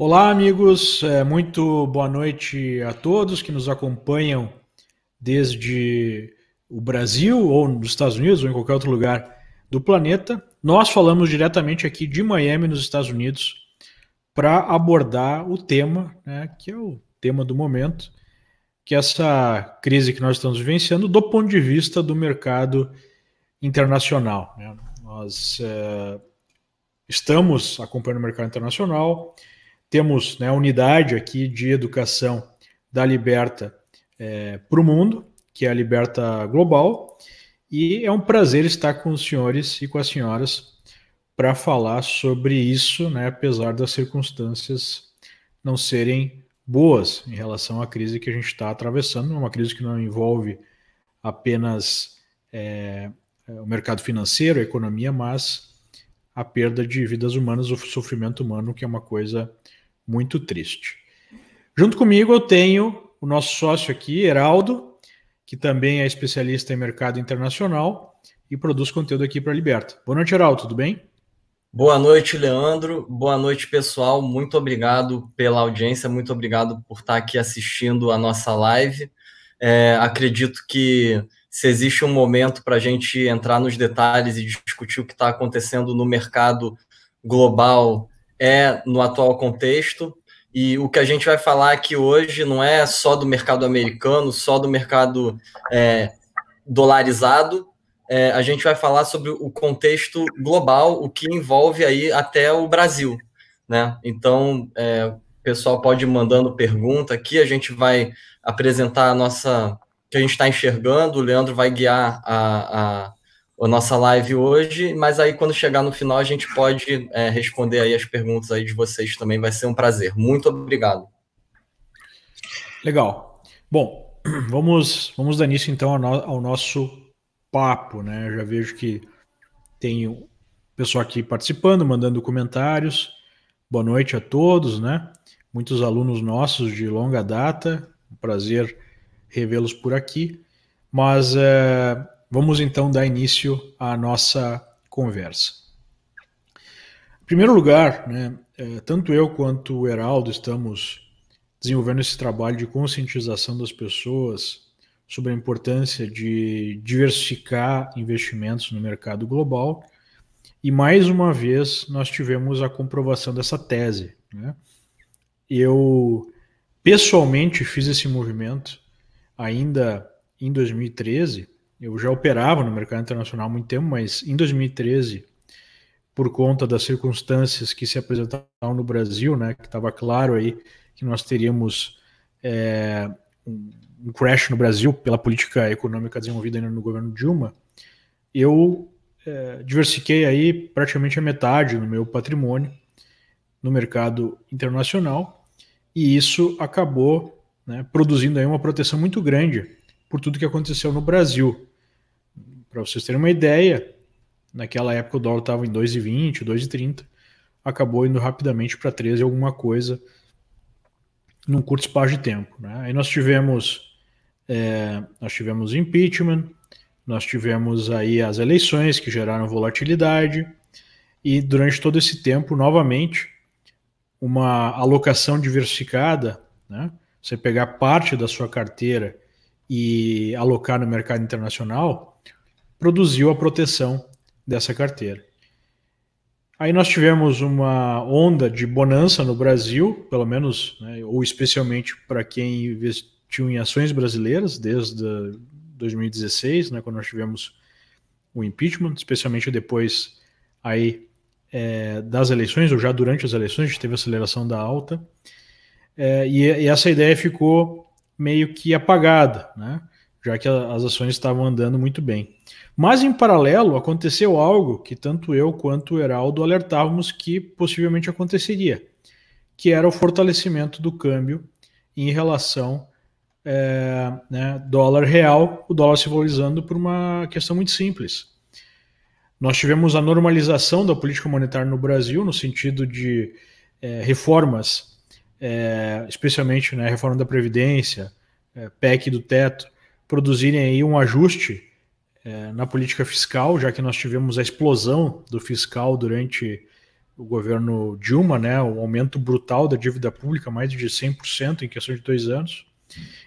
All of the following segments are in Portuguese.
Olá, amigos. É, muito boa noite a todos que nos acompanham desde o Brasil, ou nos Estados Unidos, ou em qualquer outro lugar do planeta. Nós falamos diretamente aqui de Miami, nos Estados Unidos, para abordar o tema, né, que é o tema do momento, que é essa crise que nós estamos vivenciando do ponto de vista do mercado internacional. Né? Nós é, estamos acompanhando o mercado internacional temos né, a unidade aqui de educação da Liberta é, para o mundo, que é a Liberta Global, e é um prazer estar com os senhores e com as senhoras para falar sobre isso, né, apesar das circunstâncias não serem boas em relação à crise que a gente está atravessando, uma crise que não envolve apenas é, é, o mercado financeiro, a economia, mas a perda de vidas humanas, o sofrimento humano, que é uma coisa muito triste. Junto comigo eu tenho o nosso sócio aqui, Heraldo, que também é especialista em mercado internacional e produz conteúdo aqui para a Liberta. Boa noite, Heraldo, tudo bem? Boa noite, Leandro. Boa noite, pessoal. Muito obrigado pela audiência, muito obrigado por estar aqui assistindo a nossa live. É, acredito que se existe um momento para a gente entrar nos detalhes e discutir o que está acontecendo no mercado global é no atual contexto. E o que a gente vai falar aqui hoje não é só do mercado americano, só do mercado é, dolarizado. É, a gente vai falar sobre o contexto global, o que envolve aí até o Brasil, né? Então, é, o pessoal pode ir mandando pergunta aqui, a gente vai apresentar a nossa que a gente está enxergando, o Leandro vai guiar a, a a nossa live hoje, mas aí quando chegar no final a gente pode é, responder aí as perguntas aí de vocês também, vai ser um prazer. Muito obrigado. Legal. Bom, vamos, vamos dar início então ao, no, ao nosso papo, né? já vejo que tem o pessoal aqui participando, mandando comentários. Boa noite a todos, né? Muitos alunos nossos de longa data, um prazer revê-los por aqui. Mas é, Vamos então dar início à nossa conversa. Em primeiro lugar, né, é, tanto eu quanto o Heraldo estamos desenvolvendo esse trabalho de conscientização das pessoas sobre a importância de diversificar investimentos no mercado global. E mais uma vez nós tivemos a comprovação dessa tese. Né? Eu pessoalmente fiz esse movimento ainda em 2013 eu já operava no mercado internacional há muito tempo, mas em 2013, por conta das circunstâncias que se apresentavam no Brasil, né, que estava claro aí que nós teríamos é, um crash no Brasil pela política econômica desenvolvida ainda no governo Dilma, eu é, diversifiquei aí praticamente a metade do meu patrimônio no mercado internacional e isso acabou né, produzindo aí uma proteção muito grande por tudo que aconteceu no Brasil. Para vocês terem uma ideia, naquela época o dólar estava em 2,20, 2,30, acabou indo rapidamente para 13 alguma coisa num curto espaço de tempo. Né? Aí nós tivemos é, nós tivemos impeachment, nós tivemos aí as eleições que geraram volatilidade e durante todo esse tempo, novamente, uma alocação diversificada, né? você pegar parte da sua carteira e alocar no mercado internacional, produziu a proteção dessa carteira. Aí nós tivemos uma onda de bonança no Brasil, pelo menos, né, ou especialmente para quem investiu em ações brasileiras desde 2016, né, quando nós tivemos o impeachment, especialmente depois aí é, das eleições, ou já durante as eleições, a gente teve aceleração da alta. É, e, e, essa ideia ficou meio que apagada. Né? já que as ações estavam andando muito bem. Mas, em paralelo, aconteceu algo que tanto eu quanto o Heraldo alertávamos que possivelmente aconteceria, que era o fortalecimento do câmbio em relação é, né, dólar real, o dólar se valorizando por uma questão muito simples. Nós tivemos a normalização da política monetária no Brasil, no sentido de é, reformas, é, especialmente né, a reforma da Previdência, é, PEC do teto, produzirem aí um ajuste é, na política fiscal, já que nós tivemos a explosão do fiscal durante o governo Dilma, né, o aumento brutal da dívida pública, mais de 100% em questão de dois anos.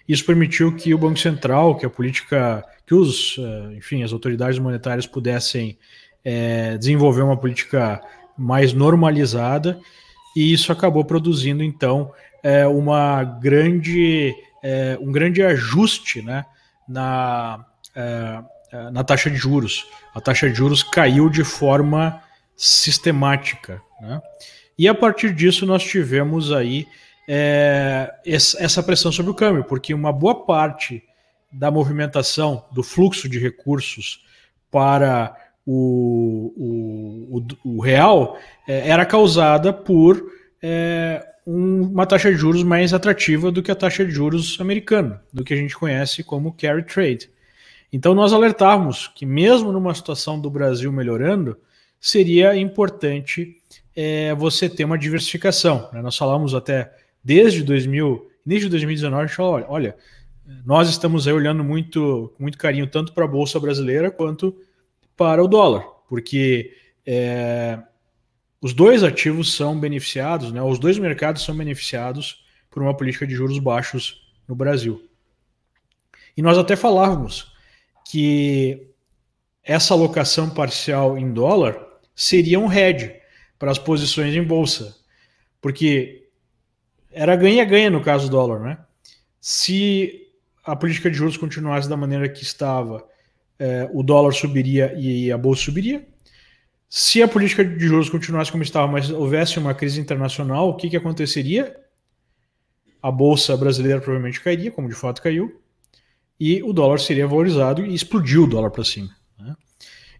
Isso permitiu que o Banco Central, que a política, que os, é, enfim, as autoridades monetárias pudessem é, desenvolver uma política mais normalizada, e isso acabou produzindo então é, uma grande, é, um grande ajuste, né, na, é, é, na taxa de juros. A taxa de juros caiu de forma sistemática. Né? E a partir disso nós tivemos aí é, essa pressão sobre o câmbio, porque uma boa parte da movimentação do fluxo de recursos para o, o, o, o real é, era causada por é, um, uma taxa de juros mais atrativa do que a taxa de juros americana, do que a gente conhece como carry trade. Então nós alertávamos que mesmo numa situação do Brasil melhorando, seria importante é, você ter uma diversificação. Né? Nós falamos até desde 2000, início de 2019, a gente falou, olha, olha nós estamos aí olhando muito, muito carinho tanto para a Bolsa Brasileira quanto para o dólar, porque é, os dois ativos são beneficiados, né? Os dois mercados são beneficiados por uma política de juros baixos no Brasil. E nós até falávamos que essa alocação parcial em dólar seria um hedge para as posições em bolsa, porque era ganha-ganha no caso do dólar, né? Se a política de juros continuasse da maneira que estava, eh, o dólar subiria e a bolsa subiria. Se a política de juros continuasse como estava, mas houvesse uma crise internacional, o que, que aconteceria? A bolsa brasileira provavelmente cairia, como de fato caiu, e o dólar seria valorizado e explodiu o dólar para cima. Né?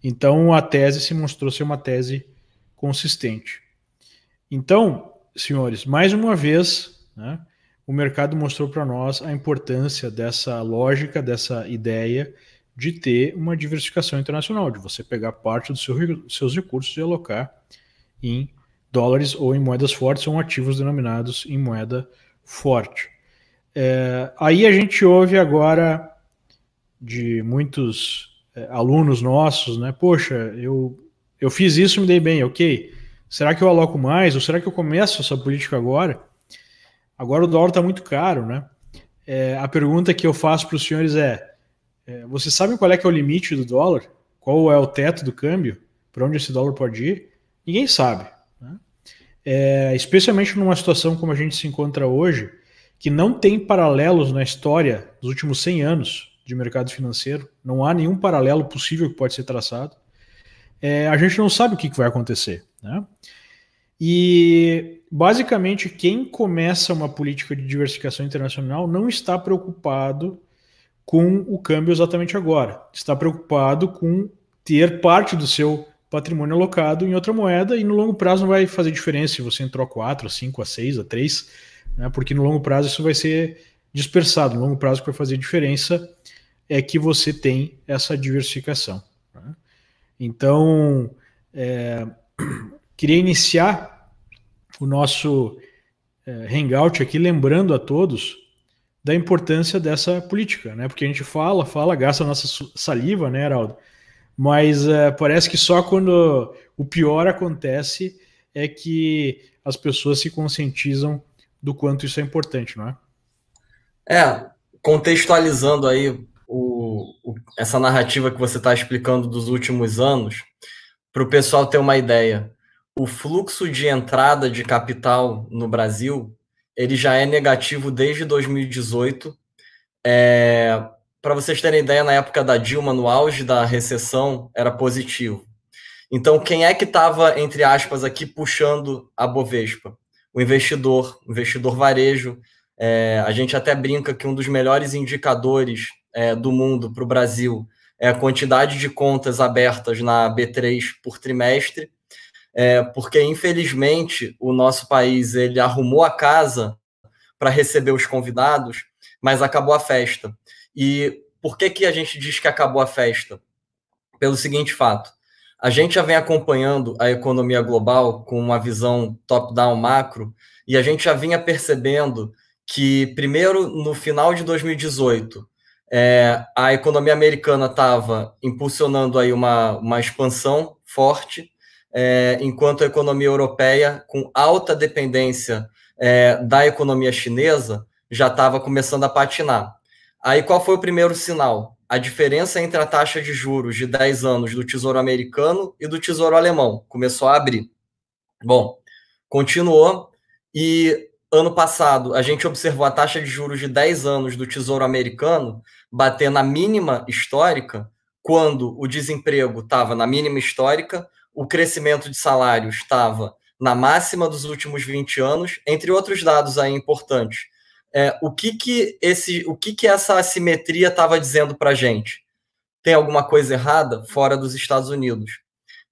Então a tese se mostrou ser uma tese consistente. Então, senhores, mais uma vez, né, o mercado mostrou para nós a importância dessa lógica, dessa ideia de ter uma diversificação internacional, de você pegar parte dos seu, seus recursos e alocar em dólares ou em moedas fortes ou ativos denominados em moeda forte. É, aí a gente ouve agora de muitos é, alunos nossos, né? Poxa, eu, eu fiz isso me dei bem, ok. Será que eu aloco mais? Ou será que eu começo essa política agora? Agora o dólar está muito caro, né? É, a pergunta que eu faço para os senhores é: é, você sabe qual é que é o limite do dólar? Qual é o teto do câmbio? Para onde esse dólar pode ir? Ninguém sabe. Né? É, especialmente numa situação como a gente se encontra hoje, que não tem paralelos na história dos últimos 100 anos de mercado financeiro, não há nenhum paralelo possível que pode ser traçado. É, a gente não sabe o que, que vai acontecer. Né? E basicamente quem começa uma política de diversificação internacional não está preocupado com o câmbio exatamente agora. Está preocupado com ter parte do seu patrimônio alocado em outra moeda e no longo prazo não vai fazer diferença se você entrou a 4, a 5, a 6, a 3, né? porque no longo prazo isso vai ser dispersado. No longo prazo o que vai fazer diferença é que você tem essa diversificação. Né? Então, é, queria iniciar o nosso é, hangout aqui lembrando a todos da importância dessa política, né? Porque a gente fala, fala, gasta a nossa saliva, né, Heraldo? Mas eh, parece que só quando o pior acontece é que as pessoas se conscientizam do quanto isso é importante, não é? É, contextualizando aí o, o essa narrativa que você está explicando dos últimos anos, para o pessoal ter uma ideia, o fluxo de entrada de capital no Brasil ele já é negativo desde 2018. É, Para vocês terem ideia, na época da Dilma, no auge da recessão, era positivo. Então, quem é que estava, entre aspas, aqui puxando a Bovespa? O investidor, o investidor varejo. É, a gente até brinca que um dos melhores indicadores é, do mundo para o Brasil é a quantidade de contas abertas na B3 por trimestre é, porque infelizmente o nosso país ele arrumou a casa para receber os convidados, mas acabou a festa. E por que, que a gente diz que acabou a festa? Pelo seguinte fato: a gente já vem acompanhando a economia global com uma visão top-down macro, e a gente já vinha percebendo que, primeiro, no final de 2018, é, a economia americana estava impulsionando aí uma, uma expansão forte, é, enquanto a economia europeia, com alta dependência é, da economia chinesa, já estava começando a patinar. Aí qual foi o primeiro sinal? A diferença entre a taxa de juros de 10 anos do Tesouro Americano e do Tesouro Alemão começou a abrir. Bom, continuou e ano passado a gente observou a taxa de juros de 10 anos do Tesouro Americano bater na mínima histórica, quando o desemprego estava na mínima histórica, o crescimento de salário estava na máxima dos últimos 20 anos, entre outros dados aí importantes. É, o que que esse, o que que essa assimetria estava dizendo para gente? Tem alguma coisa errada fora dos Estados Unidos?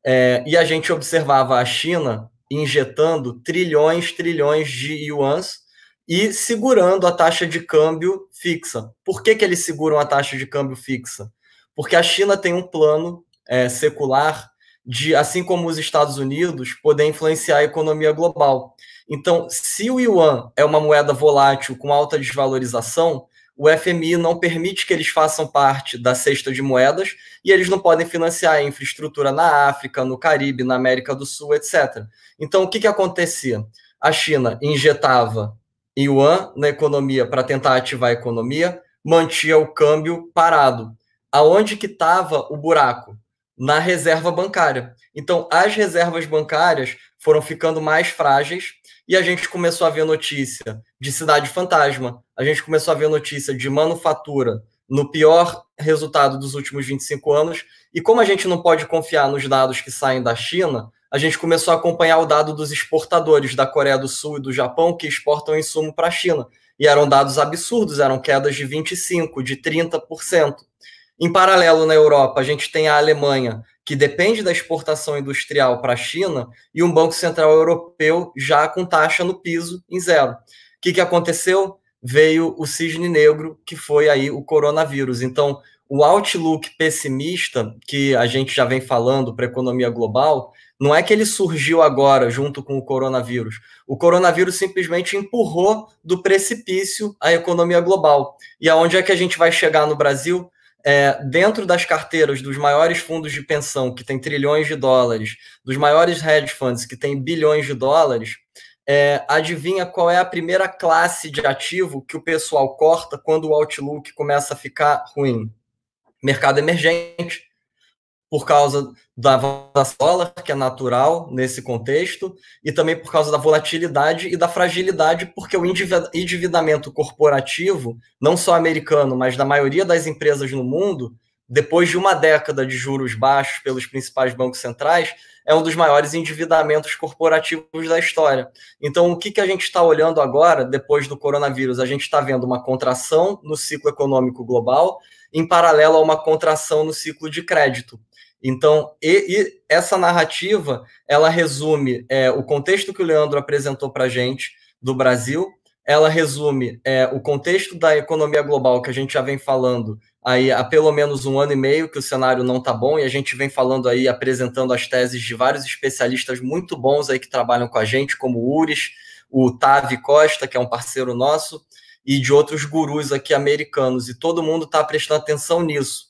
É, e a gente observava a China injetando trilhões, trilhões de yuans e segurando a taxa de câmbio fixa. Por que, que eles seguram a taxa de câmbio fixa? Porque a China tem um plano é, secular de, assim como os Estados Unidos, poder influenciar a economia global. Então, se o yuan é uma moeda volátil com alta desvalorização, o FMI não permite que eles façam parte da cesta de moedas e eles não podem financiar a infraestrutura na África, no Caribe, na América do Sul, etc. Então, o que, que acontecia? A China injetava yuan na economia para tentar ativar a economia, mantinha o câmbio parado. Aonde que estava o buraco? na reserva bancária. Então, as reservas bancárias foram ficando mais frágeis e a gente começou a ver notícia de cidade fantasma, a gente começou a ver notícia de manufatura no pior resultado dos últimos 25 anos. E como a gente não pode confiar nos dados que saem da China, a gente começou a acompanhar o dado dos exportadores da Coreia do Sul e do Japão que exportam insumo para a China. E eram dados absurdos, eram quedas de 25%, de 30%. Em paralelo, na Europa, a gente tem a Alemanha, que depende da exportação industrial para a China, e um Banco Central Europeu já com taxa no piso em zero. O que, que aconteceu? Veio o cisne negro, que foi aí o coronavírus. Então, o outlook pessimista, que a gente já vem falando para a economia global, não é que ele surgiu agora junto com o coronavírus. O coronavírus simplesmente empurrou do precipício a economia global. E aonde é que a gente vai chegar no Brasil? é, dentro das carteiras dos maiores fundos de pensão, que tem trilhões de dólares, dos maiores hedge funds, que tem bilhões de dólares, é, adivinha qual é a primeira classe de ativo que o pessoal corta quando o outlook começa a ficar ruim? Mercado emergente, por causa da valorização dólar, que é natural nesse contexto, e também por causa da volatilidade e da fragilidade, porque o endividamento corporativo, não só americano, mas da maioria das empresas no mundo, depois de uma década de juros baixos pelos principais bancos centrais, é um dos maiores endividamentos corporativos da história. Então, o que, que a gente está olhando agora, depois do coronavírus? A gente está vendo uma contração no ciclo econômico global, em paralelo a uma contração no ciclo de crédito então, e, e essa narrativa, ela resume é, o contexto que o Leandro apresentou para a gente do Brasil, ela resume é, o contexto da economia global que a gente já vem falando aí há pelo menos um ano e meio que o cenário não está bom e a gente vem falando aí apresentando as teses de vários especialistas muito bons aí que trabalham com a gente como o Ures, o Tavi Costa que é um parceiro nosso e de outros gurus aqui americanos e todo mundo está prestando atenção nisso.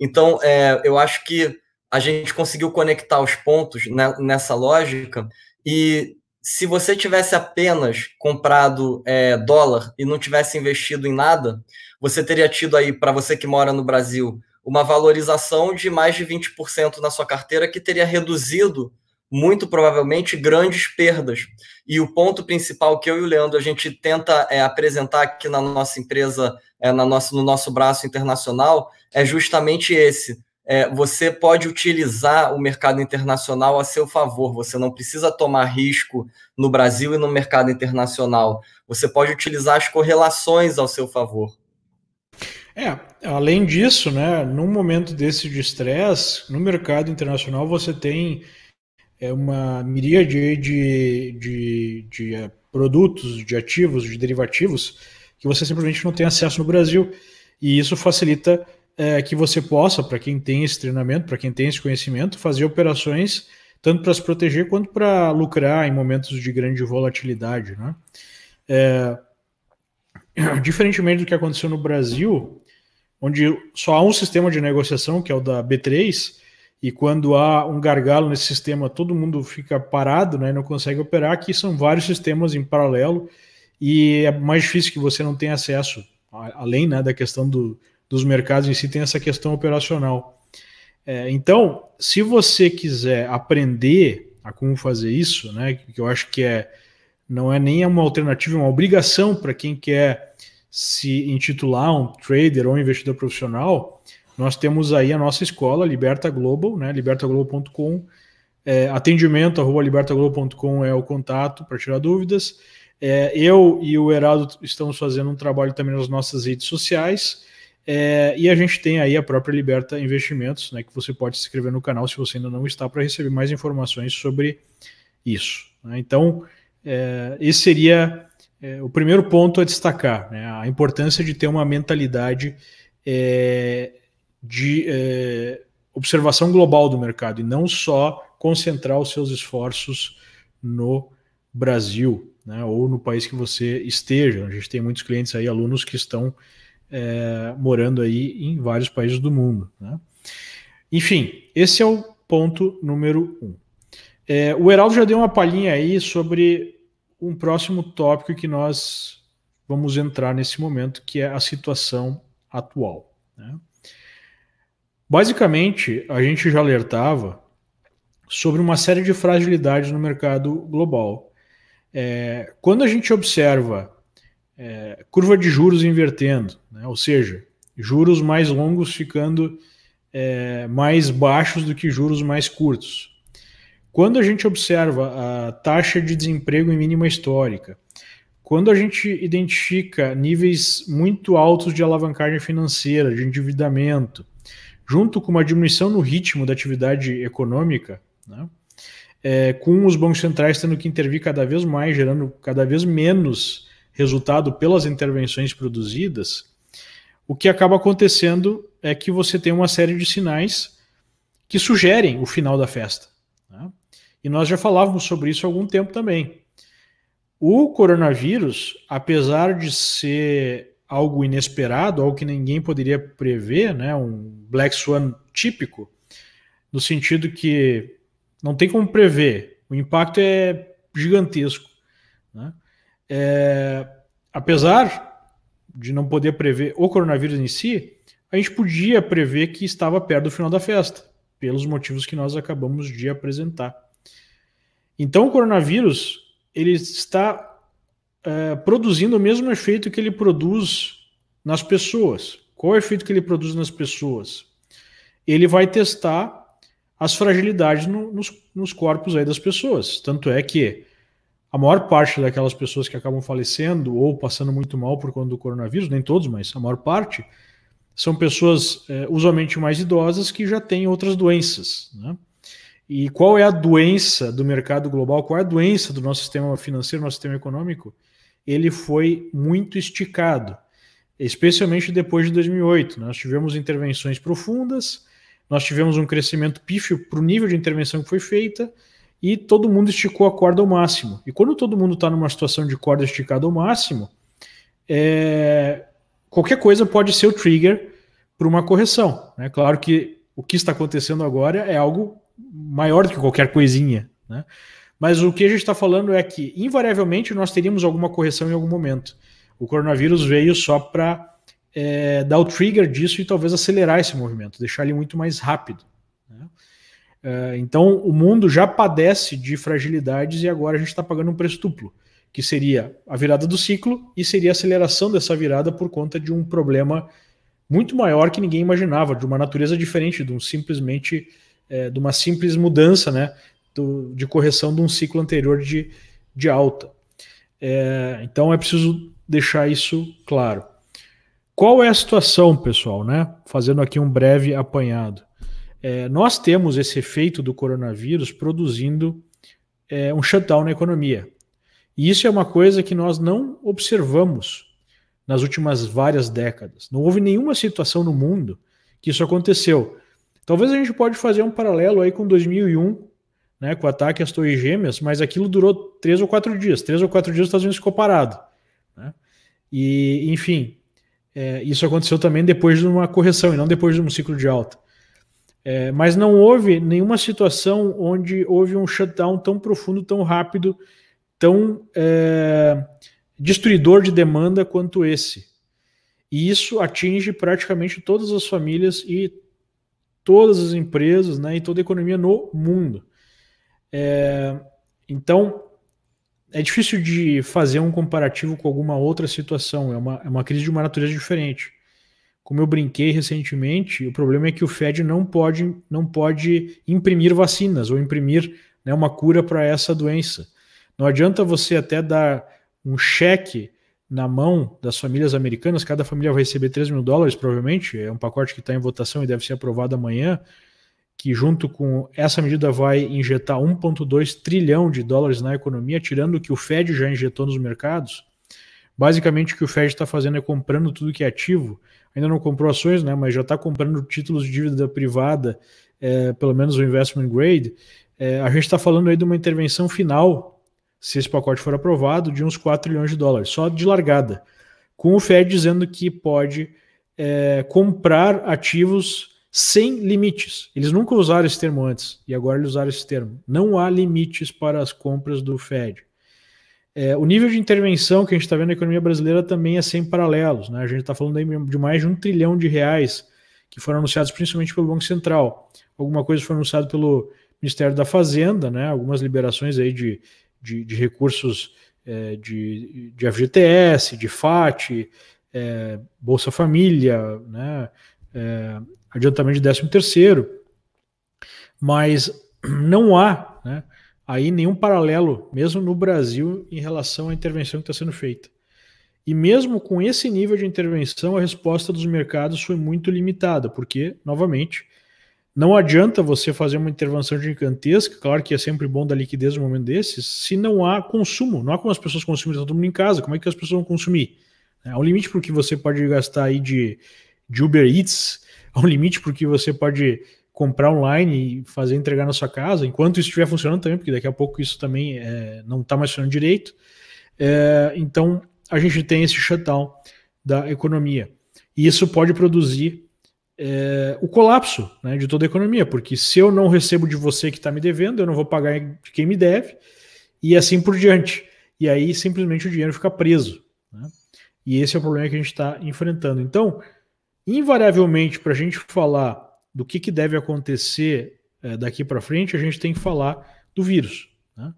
Então é, eu acho que a gente conseguiu conectar os pontos nessa lógica e se você tivesse apenas comprado é, dólar e não tivesse investido em nada, você teria tido aí, para você que mora no Brasil, uma valorização de mais de 20% na sua carteira, que teria reduzido, muito provavelmente, grandes perdas. E o ponto principal que eu e o Leandro a gente tenta é, apresentar aqui na nossa empresa, é, na nossa, no nosso braço internacional, é justamente esse é, você pode utilizar o mercado internacional a seu favor. Você não precisa tomar risco no Brasil e no mercado internacional. Você pode utilizar as correlações ao seu favor. É, além disso, né, num momento desse de estresse, no mercado internacional você tem é, uma miríade de, de, de é, produtos, de ativos, de derivativos que você simplesmente não tem acesso no Brasil. E isso facilita é, que você possa, para quem tem esse treinamento, para quem tem esse conhecimento, fazer operações tanto para se proteger quanto para lucrar em momentos de grande volatilidade. Né? É, diferentemente do que aconteceu no Brasil, onde só há um sistema de negociação, que é o da B3, e quando há um gargalo nesse sistema, todo mundo fica parado né, e não consegue operar, aqui são vários sistemas em paralelo, e é mais difícil que você não tenha acesso, além né, da questão do, dos mercados em si tem essa questão operacional. É, então, se você quiser aprender a como fazer isso, né, que eu acho que é não é nem uma alternativa, é uma obrigação para quem quer se intitular um trader ou um investidor profissional, nós temos aí a nossa escola, Liberta Global, né, libertaglobal.com, é, atendimento, arroba libertaglobo.com é o contato para tirar dúvidas. É, eu e o Heraldo estamos fazendo um trabalho também nas nossas redes sociais. É, e a gente tem aí a própria Liberta Investimentos, né, que você pode se inscrever no canal se você ainda não está, para receber mais informações sobre isso. Né? Então, é, esse seria é, o primeiro ponto a destacar: né? a importância de ter uma mentalidade é, de é, observação global do mercado e não só concentrar os seus esforços no Brasil né? ou no país que você esteja. A gente tem muitos clientes aí, alunos que estão é, morando aí em vários países do mundo. Né? Enfim, esse é o ponto número um. É, o Heraldo já deu uma palhinha aí sobre um próximo tópico que nós vamos entrar nesse momento, que é a situação atual. Né? Basicamente, a gente já alertava sobre uma série de fragilidades no mercado global. É, quando a gente observa é, curva de juros invertendo, né? ou seja, juros mais longos ficando é, mais baixos do que juros mais curtos. Quando a gente observa a taxa de desemprego em mínima histórica, quando a gente identifica níveis muito altos de alavancagem financeira, de endividamento, junto com uma diminuição no ritmo da atividade econômica, né? é, com os bancos centrais tendo que intervir cada vez mais, gerando cada vez menos resultado pelas intervenções produzidas, o que acaba acontecendo é que você tem uma série de sinais que sugerem o final da festa. Né? E nós já falávamos sobre isso há algum tempo também. O coronavírus, apesar de ser algo inesperado, algo que ninguém poderia prever, né, um Black Swan típico, no sentido que não tem como prever, o impacto é gigantesco. Né? é, apesar de não poder prever o coronavírus em si, a gente podia prever que estava perto do final da festa, pelos motivos que nós acabamos de apresentar. Então, o coronavírus ele está é, produzindo o mesmo efeito que ele produz nas pessoas. Qual é o efeito que ele produz nas pessoas? Ele vai testar as fragilidades no, nos, nos corpos aí das pessoas. Tanto é que a maior parte daquelas pessoas que acabam falecendo ou passando muito mal por conta do coronavírus, nem todos, mas a maior parte, são pessoas é, usualmente mais idosas que já têm outras doenças. Né? E qual é a doença do mercado global? Qual é a doença do nosso sistema financeiro, nosso sistema econômico? Ele foi muito esticado, especialmente depois de 2008. Né? Nós tivemos intervenções profundas, nós tivemos um crescimento pífio para o nível de intervenção que foi feita e todo mundo esticou a corda ao máximo. E quando todo mundo está numa situação de corda esticada ao máximo, é... qualquer coisa pode ser o trigger para uma correção. Né? Claro que o que está acontecendo agora é algo maior do que qualquer coisinha. Né? Mas o que a gente está falando é que, invariavelmente, nós teríamos alguma correção em algum momento. O coronavírus veio só para é, dar o trigger disso e talvez acelerar esse movimento, deixar ele muito mais rápido. É, então, o mundo já padece de fragilidades e agora a gente está pagando um preço duplo, que seria a virada do ciclo e seria a aceleração dessa virada por conta de um problema muito maior que ninguém imaginava, de uma natureza diferente, de um simplesmente é, de uma simples mudança, né, do, de correção de um ciclo anterior de, de alta. É, então é preciso deixar isso claro. Qual é a situação, pessoal, né? Fazendo aqui um breve apanhado. É, nós temos esse efeito do coronavírus produzindo é, um shutdown na economia. E isso é uma coisa que nós não observamos nas últimas várias décadas. Não houve nenhuma situação no mundo que isso aconteceu. Talvez a gente pode fazer um paralelo aí com 2001, né, com o ataque às torres gêmeas, mas aquilo durou três ou quatro dias. Três ou quatro dias os Estados Unidos ficou parado. Né? E, enfim, é, isso aconteceu também depois de uma correção e não depois de um ciclo de alta. É, mas não houve nenhuma situação onde houve um shutdown tão profundo, tão rápido, tão é, destruidor de demanda quanto esse. E isso atinge praticamente todas as famílias e todas as empresas né, e toda a economia no mundo. É, então, é difícil de fazer um comparativo com alguma outra situação, é uma, é uma crise de uma natureza diferente como eu brinquei recentemente, o problema é que o Fed não pode, não pode imprimir vacinas ou imprimir né, uma cura para essa doença. Não adianta você até dar um cheque na mão das famílias americanas, cada família vai receber 3 mil dólares, provavelmente, é um pacote que está em votação e deve ser aprovado amanhã, que junto com essa medida vai injetar 1,2 trilhão de dólares na economia, tirando o que o Fed já injetou nos mercados. Basicamente, o que o Fed está fazendo é comprando tudo que é ativo ainda não comprou ações, né, mas já está comprando títulos de dívida privada, é, pelo menos o investment grade, é, a gente está falando aí de uma intervenção final, se esse pacote for aprovado, de uns 4 trilhões de dólares, só de largada, com o Fed dizendo que pode é, comprar ativos sem limites. Eles nunca usaram esse termo antes, e agora eles usaram esse termo. Não há limites para as compras do Fed. É, o nível de intervenção que a gente está vendo na economia brasileira também é sem paralelos. Né? A gente está falando de mais de um trilhão de reais que foram anunciados principalmente pelo Banco Central. Alguma coisa foi anunciada pelo Ministério da Fazenda, né? algumas liberações aí de, de, de recursos é, de, de FGTS, de FAT, é, Bolsa Família, né? É, adiantamento de 13 terceiro, mas não há né, aí nenhum paralelo, mesmo no Brasil, em relação à intervenção que está sendo feita. E mesmo com esse nível de intervenção, a resposta dos mercados foi muito limitada, porque, novamente, não adianta você fazer uma intervenção gigantesca, claro que é sempre bom dar liquidez no momento desses, se não há consumo, não há como as pessoas consumirem tá todo mundo em casa, como é que as pessoas vão consumir? Há é um limite porque você pode gastar aí de, de Uber Eats, há é um limite porque você pode comprar online e fazer entregar na sua casa, enquanto isso estiver funcionando também, porque daqui a pouco isso também é, não está mais funcionando direito. É, então a gente tem esse shutdown da economia. E isso pode produzir é, o colapso né, de toda a economia, porque se eu não recebo de você que está me devendo, eu não vou pagar de quem me deve, e assim por diante. E aí simplesmente o dinheiro fica preso. Né? E esse é o problema que a gente está enfrentando. Então, invariavelmente, para a gente falar do que, que deve acontecer é, daqui para frente, a gente tem que falar do vírus. Né?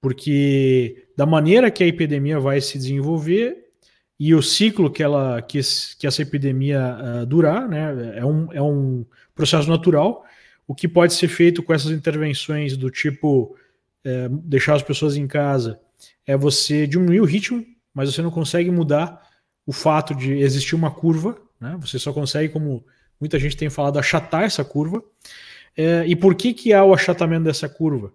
Porque da maneira que a epidemia vai se desenvolver e o ciclo que, ela, que, que essa epidemia uh, durar, né? é, um, é um processo natural. O que pode ser feito com essas intervenções do tipo é, deixar as pessoas em casa é você diminuir o ritmo, mas você não consegue mudar o fato de existir uma curva, né? Você só consegue como Muita gente tem falado achatar essa curva. É, e por que, que há o achatamento dessa curva?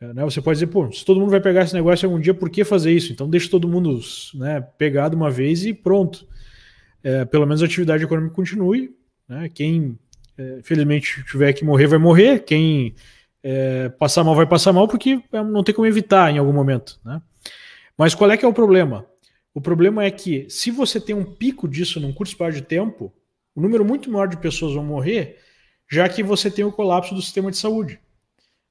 É, né, você pode dizer, pô, se todo mundo vai pegar esse negócio algum dia, por que fazer isso? Então deixa todo mundo né, pegado uma vez e pronto. É, pelo menos a atividade econômica continue. Né? Quem, é, felizmente, tiver que morrer, vai morrer. Quem é, passar mal, vai passar mal, porque é, não tem como evitar em algum momento. Né? Mas qual é que é o problema? O problema é que se você tem um pico disso num curto espaço de tempo, um número muito maior de pessoas vão morrer, já que você tem o colapso do sistema de saúde.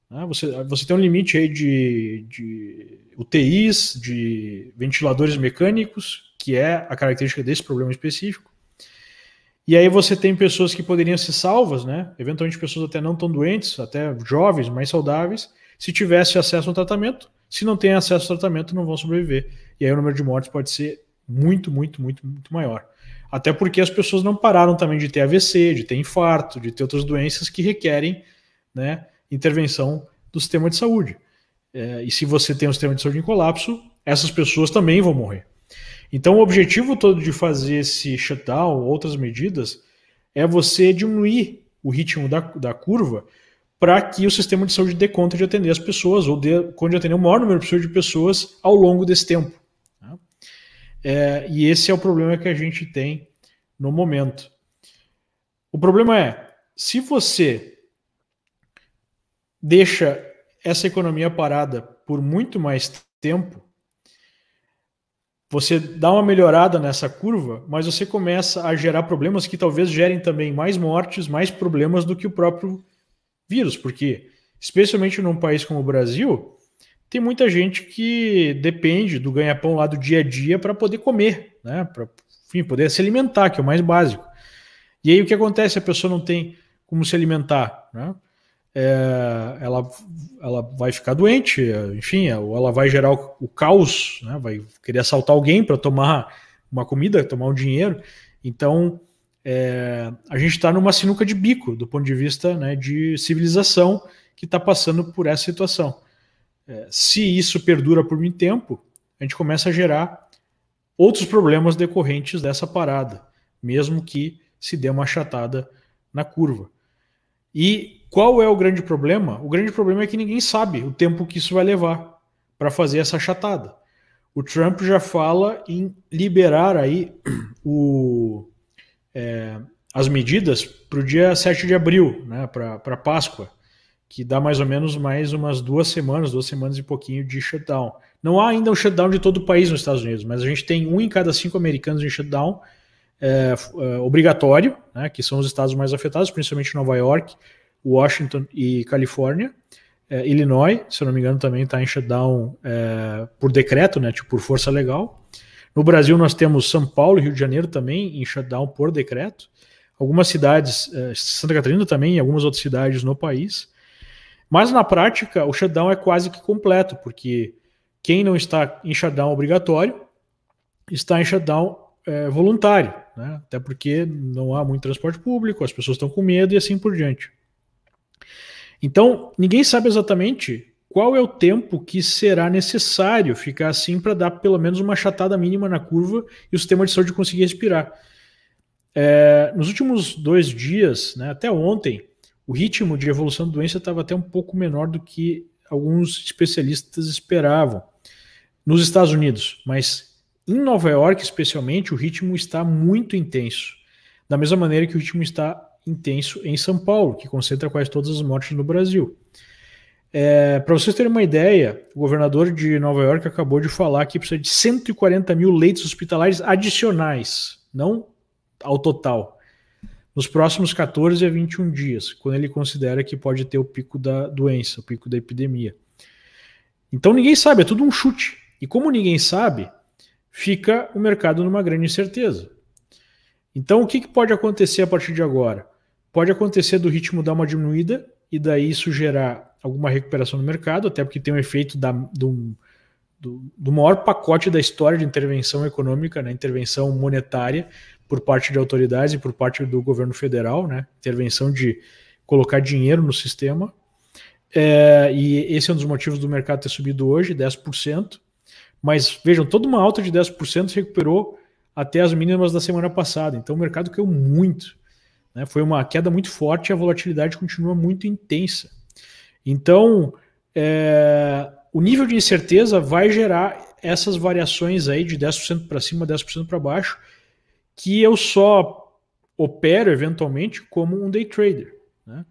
Né? Você, você tem um limite aí de, de UTIs, de ventiladores mecânicos, que é a característica desse problema específico. E aí você tem pessoas que poderiam ser salvas, né? Eventualmente pessoas até não tão doentes, até jovens, mais saudáveis, se tivesse acesso ao tratamento. Se não tem acesso ao tratamento, não vão sobreviver. E aí o número de mortes pode ser muito, muito, muito, muito maior. Até porque as pessoas não pararam também de ter AVC, de ter infarto, de ter outras doenças que requerem né, intervenção do sistema de saúde. É, e se você tem um sistema de saúde em colapso, essas pessoas também vão morrer. Então, o objetivo todo de fazer esse shutdown, outras medidas, é você diminuir o ritmo da, da curva para que o sistema de saúde dê conta de atender as pessoas ou dê conta de atender o maior número possível de pessoas ao longo desse tempo. É, e esse é o problema que a gente tem no momento. O problema é, se você deixa essa economia parada por muito mais tempo, você dá uma melhorada nessa curva, mas você começa a gerar problemas que talvez gerem também mais mortes, mais problemas do que o próprio vírus, porque especialmente num país como o Brasil, tem muita gente que depende do ganha-pão lá do dia a dia para poder comer, né? Para poder se alimentar, que é o mais básico. E aí o que acontece? A pessoa não tem como se alimentar, né? É, ela, ela vai ficar doente, enfim, ou ela vai gerar o, o caos, né? vai querer assaltar alguém para tomar uma comida, tomar um dinheiro. Então, é, a gente está numa sinuca de bico do ponto de vista né, de civilização que está passando por essa situação. É, se isso perdura por muito tempo, a gente começa a gerar outros problemas decorrentes dessa parada, mesmo que se dê uma achatada na curva. E qual é o grande problema? O grande problema é que ninguém sabe o tempo que isso vai levar para fazer essa achatada. O Trump já fala em liberar aí o, é, as medidas para o dia 7 de abril, né, para Páscoa que dá mais ou menos mais umas duas semanas, duas semanas e pouquinho de shutdown. Não há ainda um shutdown de todo o país nos Estados Unidos, mas a gente tem um em cada cinco americanos em shutdown é, é, obrigatório, né, que são os estados mais afetados, principalmente Nova York, Washington e Califórnia. É, Illinois, se eu não me engano, também está em shutdown por decreto, né, tipo, por força legal. No Brasil, nós temos São Paulo e Rio de Janeiro também em shutdown por decreto. Algumas cidades, Santa Catarina também e algumas outras cidades no país. Mas na prática, o shutdown é quase que completo, porque quem não está em shutdown obrigatório está em shutdown é, voluntário, né? até porque não há muito transporte público, as pessoas estão com medo e assim por diante. Então, ninguém sabe exatamente qual é o tempo que será necessário ficar assim para dar pelo menos uma chatada mínima na curva e o sistema de saúde conseguir respirar. É, nos últimos dois dias, né, até ontem, o ritmo de evolução da doença estava até um pouco menor do que alguns especialistas esperavam nos Estados Unidos, mas em Nova York, especialmente, o ritmo está muito intenso. Da mesma maneira que o ritmo está intenso em São Paulo, que concentra quase todas as mortes no Brasil. É, Para vocês terem uma ideia, o governador de Nova York acabou de falar que precisa de 140 mil leitos hospitalares adicionais, não ao total, nos próximos 14 a 21 dias, quando ele considera que pode ter o pico da doença, o pico da epidemia. Então ninguém sabe, é tudo um chute. E como ninguém sabe, fica o mercado numa grande incerteza. Então o que, que pode acontecer a partir de agora? Pode acontecer do ritmo dar uma diminuída e daí isso gerar alguma recuperação no mercado, até porque tem um efeito da, do, do, do maior pacote da história de intervenção econômica, né, intervenção monetária, por parte de autoridades e por parte do governo federal, né? Intervenção de colocar dinheiro no sistema. É, e esse é um dos motivos do mercado ter subido hoje, 10%. Mas vejam, toda uma alta de 10% se recuperou até as mínimas da semana passada. Então o mercado caiu muito. Né? Foi uma queda muito forte e a volatilidade continua muito intensa. Então, é, o nível de incerteza vai gerar essas variações aí de 10% para cima, 10% para baixo, que eu só opero eventualmente como um day trader. Né?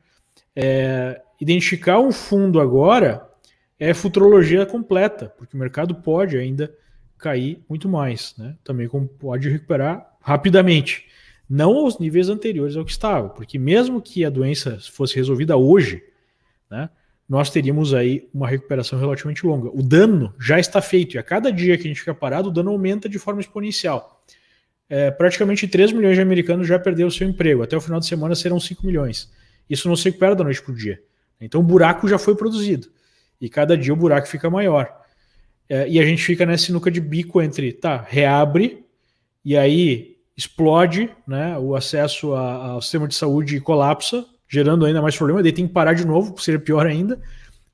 É, identificar um fundo agora é futurologia completa, porque o mercado pode ainda cair muito mais, né? também como pode recuperar rapidamente. Não aos níveis anteriores ao que estava, porque mesmo que a doença fosse resolvida hoje, né, nós teríamos aí uma recuperação relativamente longa. O dano já está feito, e a cada dia que a gente fica parado, o dano aumenta de forma exponencial é, praticamente 3 milhões de americanos já perderam seu emprego. Até o final de semana serão 5 milhões. Isso não se recupera da noite para o dia. Então o buraco já foi produzido. E cada dia o buraco fica maior. É, e a gente fica nessa sinuca de bico entre, tá, reabre, e aí explode, né? O acesso a, ao sistema de saúde colapsa, gerando ainda mais problema, daí tem que parar de novo, seria pior ainda,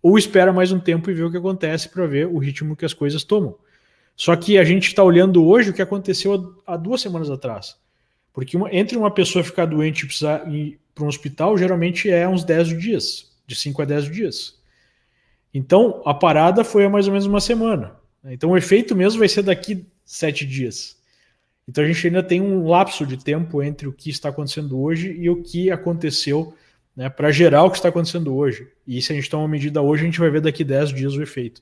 ou espera mais um tempo e ver o que acontece para ver o ritmo que as coisas tomam. Só que a gente está olhando hoje o que aconteceu há duas semanas atrás. Porque uma, entre uma pessoa ficar doente e precisar ir para um hospital, geralmente é uns 10 dias, de 5 a 10 dias. Então, a parada foi há mais ou menos uma semana. Então, o efeito mesmo vai ser daqui 7 dias. Então, a gente ainda tem um lapso de tempo entre o que está acontecendo hoje e o que aconteceu né, para gerar o que está acontecendo hoje. E se a gente tomar uma medida hoje, a gente vai ver daqui 10 dias o efeito.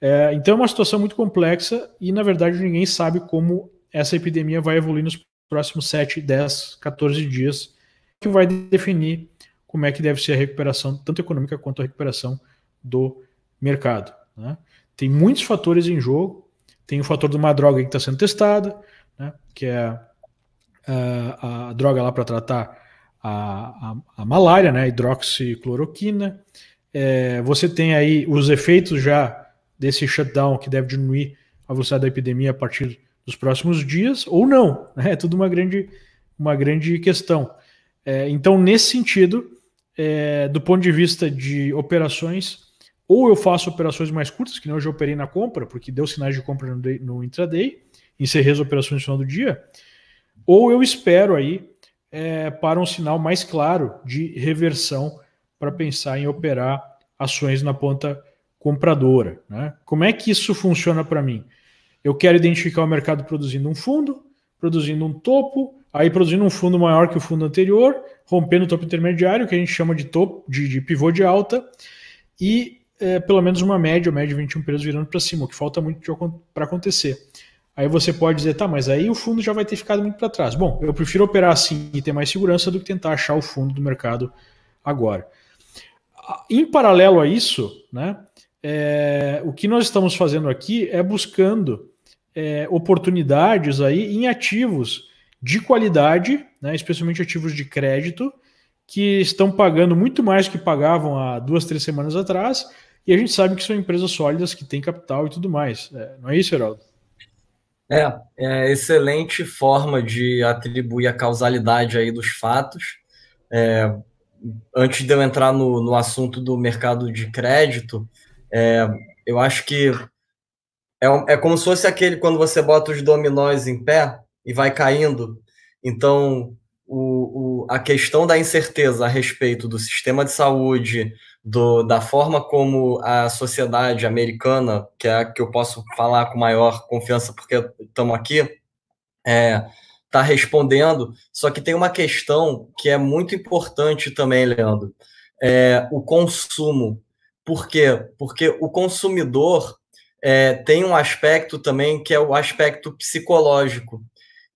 É, então é uma situação muito complexa e, na verdade, ninguém sabe como essa epidemia vai evoluir nos próximos 7, 10, 14 dias, que vai definir como é que deve ser a recuperação, tanto econômica quanto a recuperação do mercado. Né? Tem muitos fatores em jogo, tem o fator de uma droga que está sendo testada, né? que é, é a, a droga lá para tratar a, a, a, malária, né? hidroxicloroquina. É, você tem aí os efeitos já desse shutdown que deve diminuir a velocidade da epidemia a partir dos próximos dias ou não. Né? É tudo uma grande, uma grande questão. É, então, nesse sentido, é, do ponto de vista de operações, ou eu faço operações mais curtas, que nem hoje eu operei na compra, porque deu sinais de compra no, no intraday, encerrei as operações no final do dia, ou eu espero aí é, para um sinal mais claro de reversão para pensar em operar ações na ponta compradora. Né? Como é que isso funciona para mim? Eu quero identificar o mercado produzindo um fundo, produzindo um topo, aí produzindo um fundo maior que o fundo anterior, rompendo o topo intermediário, que a gente chama de topo, de, de pivô de alta, e é, pelo menos uma média, ou média de 21 períodos virando para cima, o que falta muito para acontecer. Aí você pode dizer, tá, mas aí o fundo já vai ter ficado muito para trás. Bom, eu prefiro operar assim e ter mais segurança do que tentar achar o fundo do mercado agora. Em paralelo a isso, né, é, o que nós estamos fazendo aqui é buscando é, oportunidades aí em ativos de qualidade, né, especialmente ativos de crédito, que estão pagando muito mais que pagavam há duas, três semanas atrás, e a gente sabe que são empresas sólidas que têm capital e tudo mais. É, não é isso, Heraldo? É, é excelente forma de atribuir a causalidade aí dos fatos. É, antes de eu entrar no, no assunto do mercado de crédito, é, eu acho que é, é como se fosse aquele quando você bota os dominóis em pé e vai caindo. Então, o, o, a questão da incerteza a respeito do sistema de saúde, do, da forma como a sociedade americana, que é a que eu posso falar com maior confiança porque estamos aqui, está é, tá respondendo. Só que tem uma questão que é muito importante também, Leandro: é, o consumo por quê? Porque o consumidor é, tem um aspecto também que é o aspecto psicológico.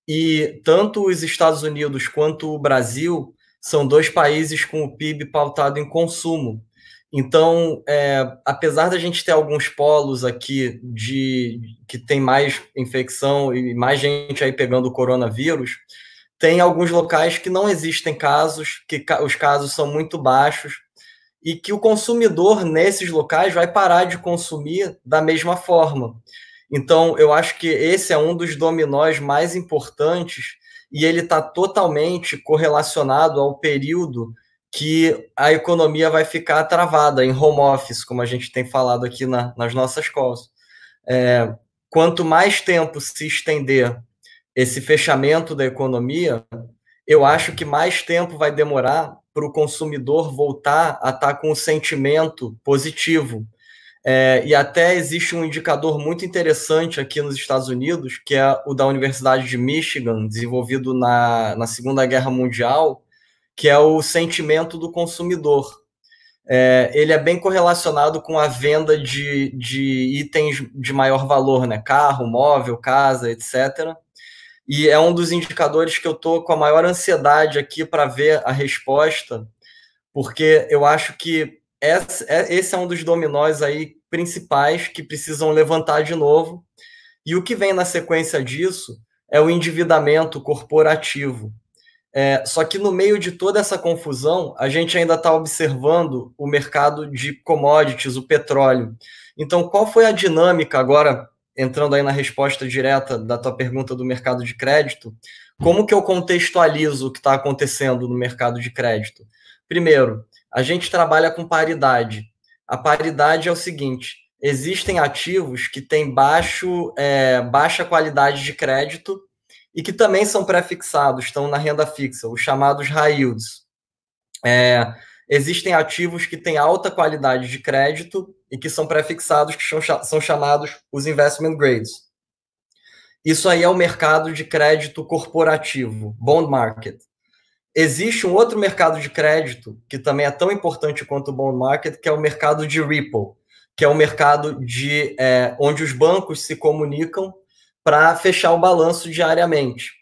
E tanto os Estados Unidos quanto o Brasil são dois países com o PIB pautado em consumo. Então, é, apesar da gente ter alguns polos aqui de que tem mais infecção e mais gente aí pegando o coronavírus, tem alguns locais que não existem casos, que ca os casos são muito baixos e que o consumidor nesses locais vai parar de consumir da mesma forma. Então, eu acho que esse é um dos dominós mais importantes e ele está totalmente correlacionado ao período que a economia vai ficar travada em home office, como a gente tem falado aqui na, nas nossas calls. É, quanto mais tempo se estender esse fechamento da economia, eu acho que mais tempo vai demorar para o consumidor voltar a estar tá com um sentimento positivo. É, e até existe um indicador muito interessante aqui nos Estados Unidos, que é o da Universidade de Michigan, desenvolvido na, na Segunda Guerra Mundial, que é o sentimento do consumidor. É, ele é bem correlacionado com a venda de, de itens de maior valor, né? Carro, móvel, casa, etc e é um dos indicadores que eu estou com a maior ansiedade aqui para ver a resposta, porque eu acho que é, esse é um dos dominós aí principais que precisam levantar de novo. E o que vem na sequência disso é o endividamento corporativo. É, só que no meio de toda essa confusão, a gente ainda está observando o mercado de commodities, o petróleo. Então, qual foi a dinâmica agora entrando aí na resposta direta da tua pergunta do mercado de crédito, como que eu contextualizo o que está acontecendo no mercado de crédito? Primeiro, a gente trabalha com paridade. A paridade é o seguinte: existem ativos que têm baixo, é, baixa qualidade de crédito e que também são pré-fixados, estão na renda fixa, os chamados high yields. É, existem ativos que têm alta qualidade de crédito e que são prefixados, que são chamados os investment grades. Isso aí é o mercado de crédito corporativo, bond market. Existe um outro mercado de crédito que também é tão importante quanto o bond market, que é o mercado de Ripple, que é o mercado de é, onde os bancos se comunicam para fechar o balanço diariamente.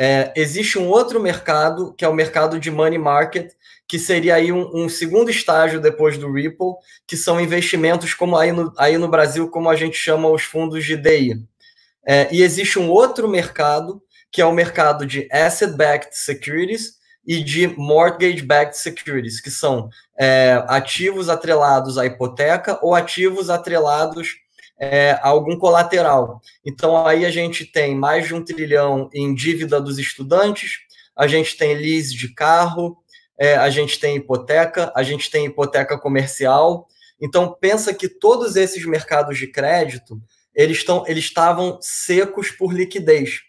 É, existe um outro mercado, que é o mercado de money market, que seria aí um, um segundo estágio depois do Ripple, que são investimentos como aí no, aí no Brasil, como a gente chama os fundos de DI. É, e existe um outro mercado, que é o mercado de asset-backed securities e de mortgage-backed securities, que são é, ativos atrelados à hipoteca ou ativos atrelados é, algum colateral. Então, aí a gente tem mais de um trilhão em dívida dos estudantes, a gente tem lease de carro, é, a gente tem hipoteca, a gente tem hipoteca comercial. Então, pensa que todos esses mercados de crédito, eles, estão, eles estavam secos por liquidez.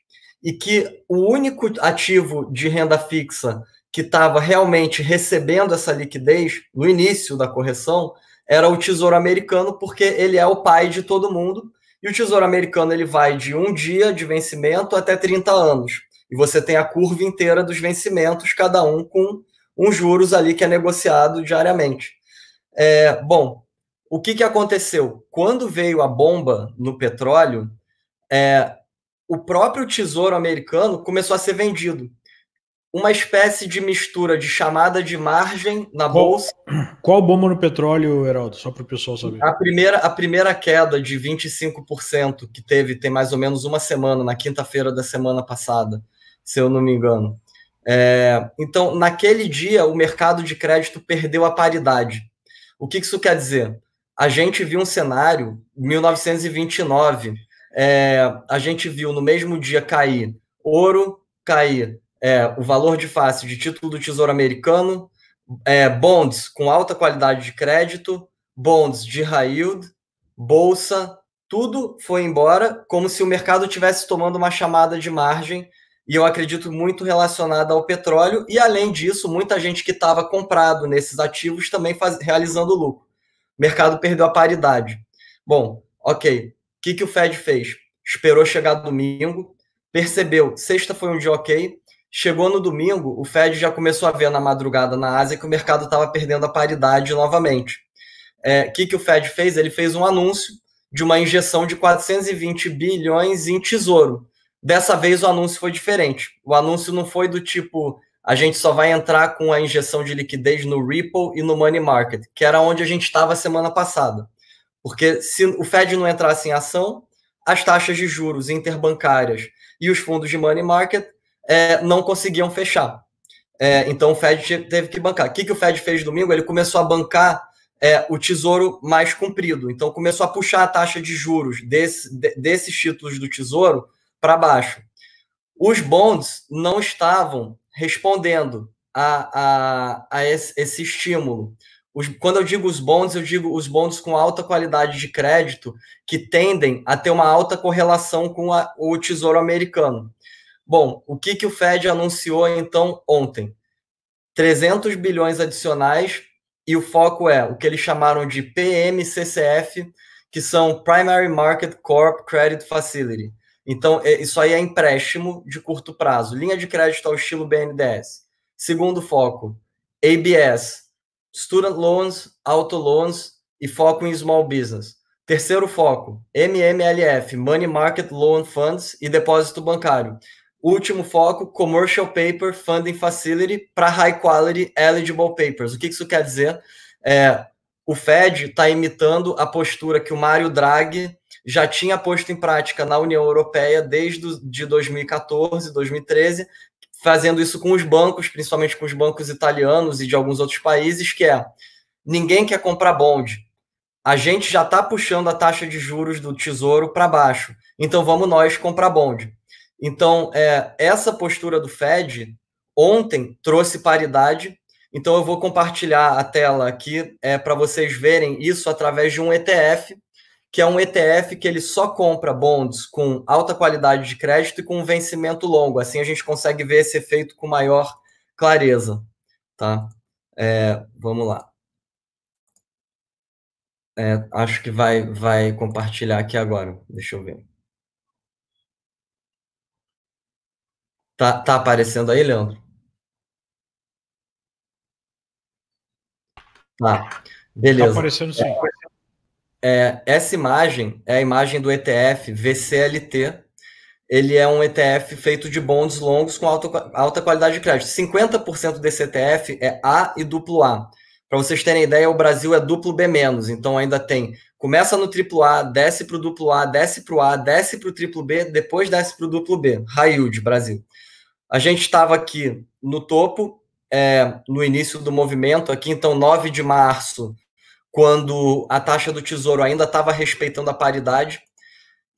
E que o único ativo de renda fixa que estava realmente recebendo essa liquidez no início da correção era o Tesouro Americano, porque ele é o pai de todo mundo. E o Tesouro Americano ele vai de um dia de vencimento até 30 anos. E você tem a curva inteira dos vencimentos, cada um com um juros ali que é negociado diariamente. É, bom, o que, que aconteceu? Quando veio a bomba no petróleo, é, o próprio tesouro americano começou a ser vendido uma espécie de mistura de chamada de margem na qual, bolsa. Qual bomba no petróleo, Heraldo? Só para o pessoal saber. A primeira, a primeira queda de 25% que teve tem mais ou menos uma semana, na quinta-feira da semana passada, se eu não me engano. É, então, naquele dia, o mercado de crédito perdeu a paridade. O que isso quer dizer? A gente viu um cenário, 1929, é, a gente viu no mesmo dia cair ouro, cair é, o valor de face de título do Tesouro Americano, é, bonds com alta qualidade de crédito, bonds de high yield, bolsa, tudo foi embora, como se o mercado tivesse tomando uma chamada de margem, e eu acredito muito relacionada ao petróleo, e além disso, muita gente que estava comprado nesses ativos também faz, realizando lucro. O mercado perdeu a paridade. Bom, ok. O que, que o Fed fez? Esperou chegar domingo, percebeu, sexta foi um dia ok, Chegou no domingo, o Fed já começou a ver na madrugada na Ásia que o mercado estava perdendo a paridade novamente. O é, que, que o Fed fez? Ele fez um anúncio de uma injeção de 420 bilhões em tesouro. Dessa vez o anúncio foi diferente. O anúncio não foi do tipo a gente só vai entrar com a injeção de liquidez no Ripple e no Money Market, que era onde a gente estava semana passada. Porque se o Fed não entrasse em ação, as taxas de juros interbancárias e os fundos de money market é, não conseguiam fechar. É, então o Fed teve que bancar. O que, que o Fed fez domingo? Ele começou a bancar é, o tesouro mais comprido. Então começou a puxar a taxa de juros desse, de, desses títulos do tesouro para baixo. Os bonds não estavam respondendo a, a, a esse, esse, estímulo. Os, quando eu digo os bonds, eu digo os bonds com alta qualidade de crédito que tendem a ter uma alta correlação com a, o tesouro americano. Bom, o que, que o Fed anunciou então ontem? 300 bilhões adicionais e o foco é o que eles chamaram de PMCCF, que são Primary Market Corp Credit Facility. Então, é, isso aí é empréstimo de curto prazo, linha de crédito ao estilo BNDES. Segundo foco, ABS, Student Loans, Auto Loans e foco em Small Business. Terceiro foco, MMLF, Money Market Loan Funds e depósito bancário. Último foco, Commercial Paper Funding Facility para High Quality Eligible Papers. O que isso quer dizer? É, o Fed está imitando a postura que o Mário Draghi já tinha posto em prática na União Europeia desde de 2014, 2013, fazendo isso com os bancos, principalmente com os bancos italianos e de alguns outros países, que é ninguém quer comprar bonde. A gente já está puxando a taxa de juros do Tesouro para baixo, então vamos nós comprar bonde. Então, é, essa postura do Fed ontem trouxe paridade. Então, eu vou compartilhar a tela aqui é, para vocês verem isso através de um ETF, que é um ETF que ele só compra bonds com alta qualidade de crédito e com vencimento longo. Assim, a gente consegue ver esse efeito com maior clareza. Tá? É, vamos lá. É, acho que vai, vai compartilhar aqui agora. Deixa eu ver. Tá, tá aparecendo aí, Leandro? Tá. tá beleza. Tá aparecendo sim. É, é, essa imagem é a imagem do ETF VCLT. Ele é um ETF feito de bonds longos com alta, alta qualidade de crédito. 50% desse ETF é A e duplo A. Para vocês terem ideia, o Brasil é duplo B-, então ainda tem. Começa no triplo A, desce para o duplo A, desce para o A, desce para o triplo B, depois desce para o duplo B. raio de Brasil. A gente estava aqui no topo, é, no início do movimento, aqui então 9 de março, quando a taxa do tesouro ainda estava respeitando a paridade,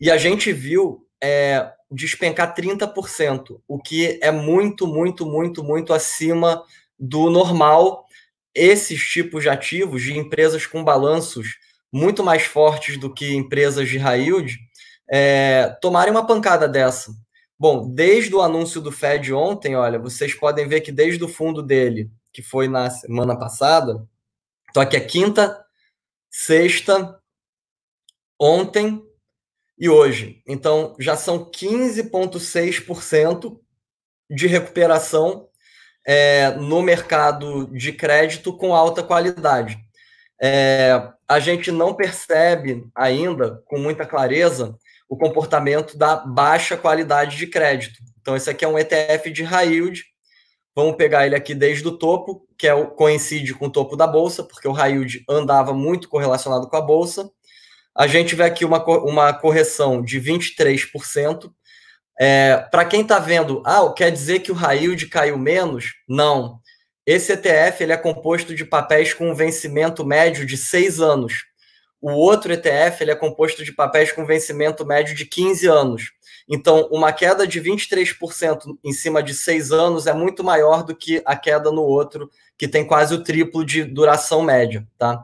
e a gente viu é, despencar 30%, o que é muito, muito, muito, muito acima do normal. Esses tipos de ativos, de empresas com balanços muito mais fortes do que empresas de high yield, é, tomarem uma pancada dessa. Bom, desde o anúncio do Fed ontem, olha, vocês podem ver que desde o fundo dele, que foi na semana passada, então aqui é quinta, sexta, ontem e hoje. Então já são 15,6% de recuperação é, no mercado de crédito com alta qualidade. É, a gente não percebe ainda com muita clareza o comportamento da baixa qualidade de crédito. Então, esse aqui é um ETF de high yield. Vamos pegar ele aqui desde o topo, que é o, coincide com o topo da bolsa, porque o high yield andava muito correlacionado com a bolsa. A gente vê aqui uma, uma correção de 23%. É, Para quem está vendo, ah, quer dizer que o high yield caiu menos? Não. Esse ETF ele é composto de papéis com um vencimento médio de seis anos. O outro ETF ele é composto de papéis com vencimento médio de 15 anos. Então, uma queda de 23% em cima de seis anos é muito maior do que a queda no outro, que tem quase o triplo de duração média. Tá?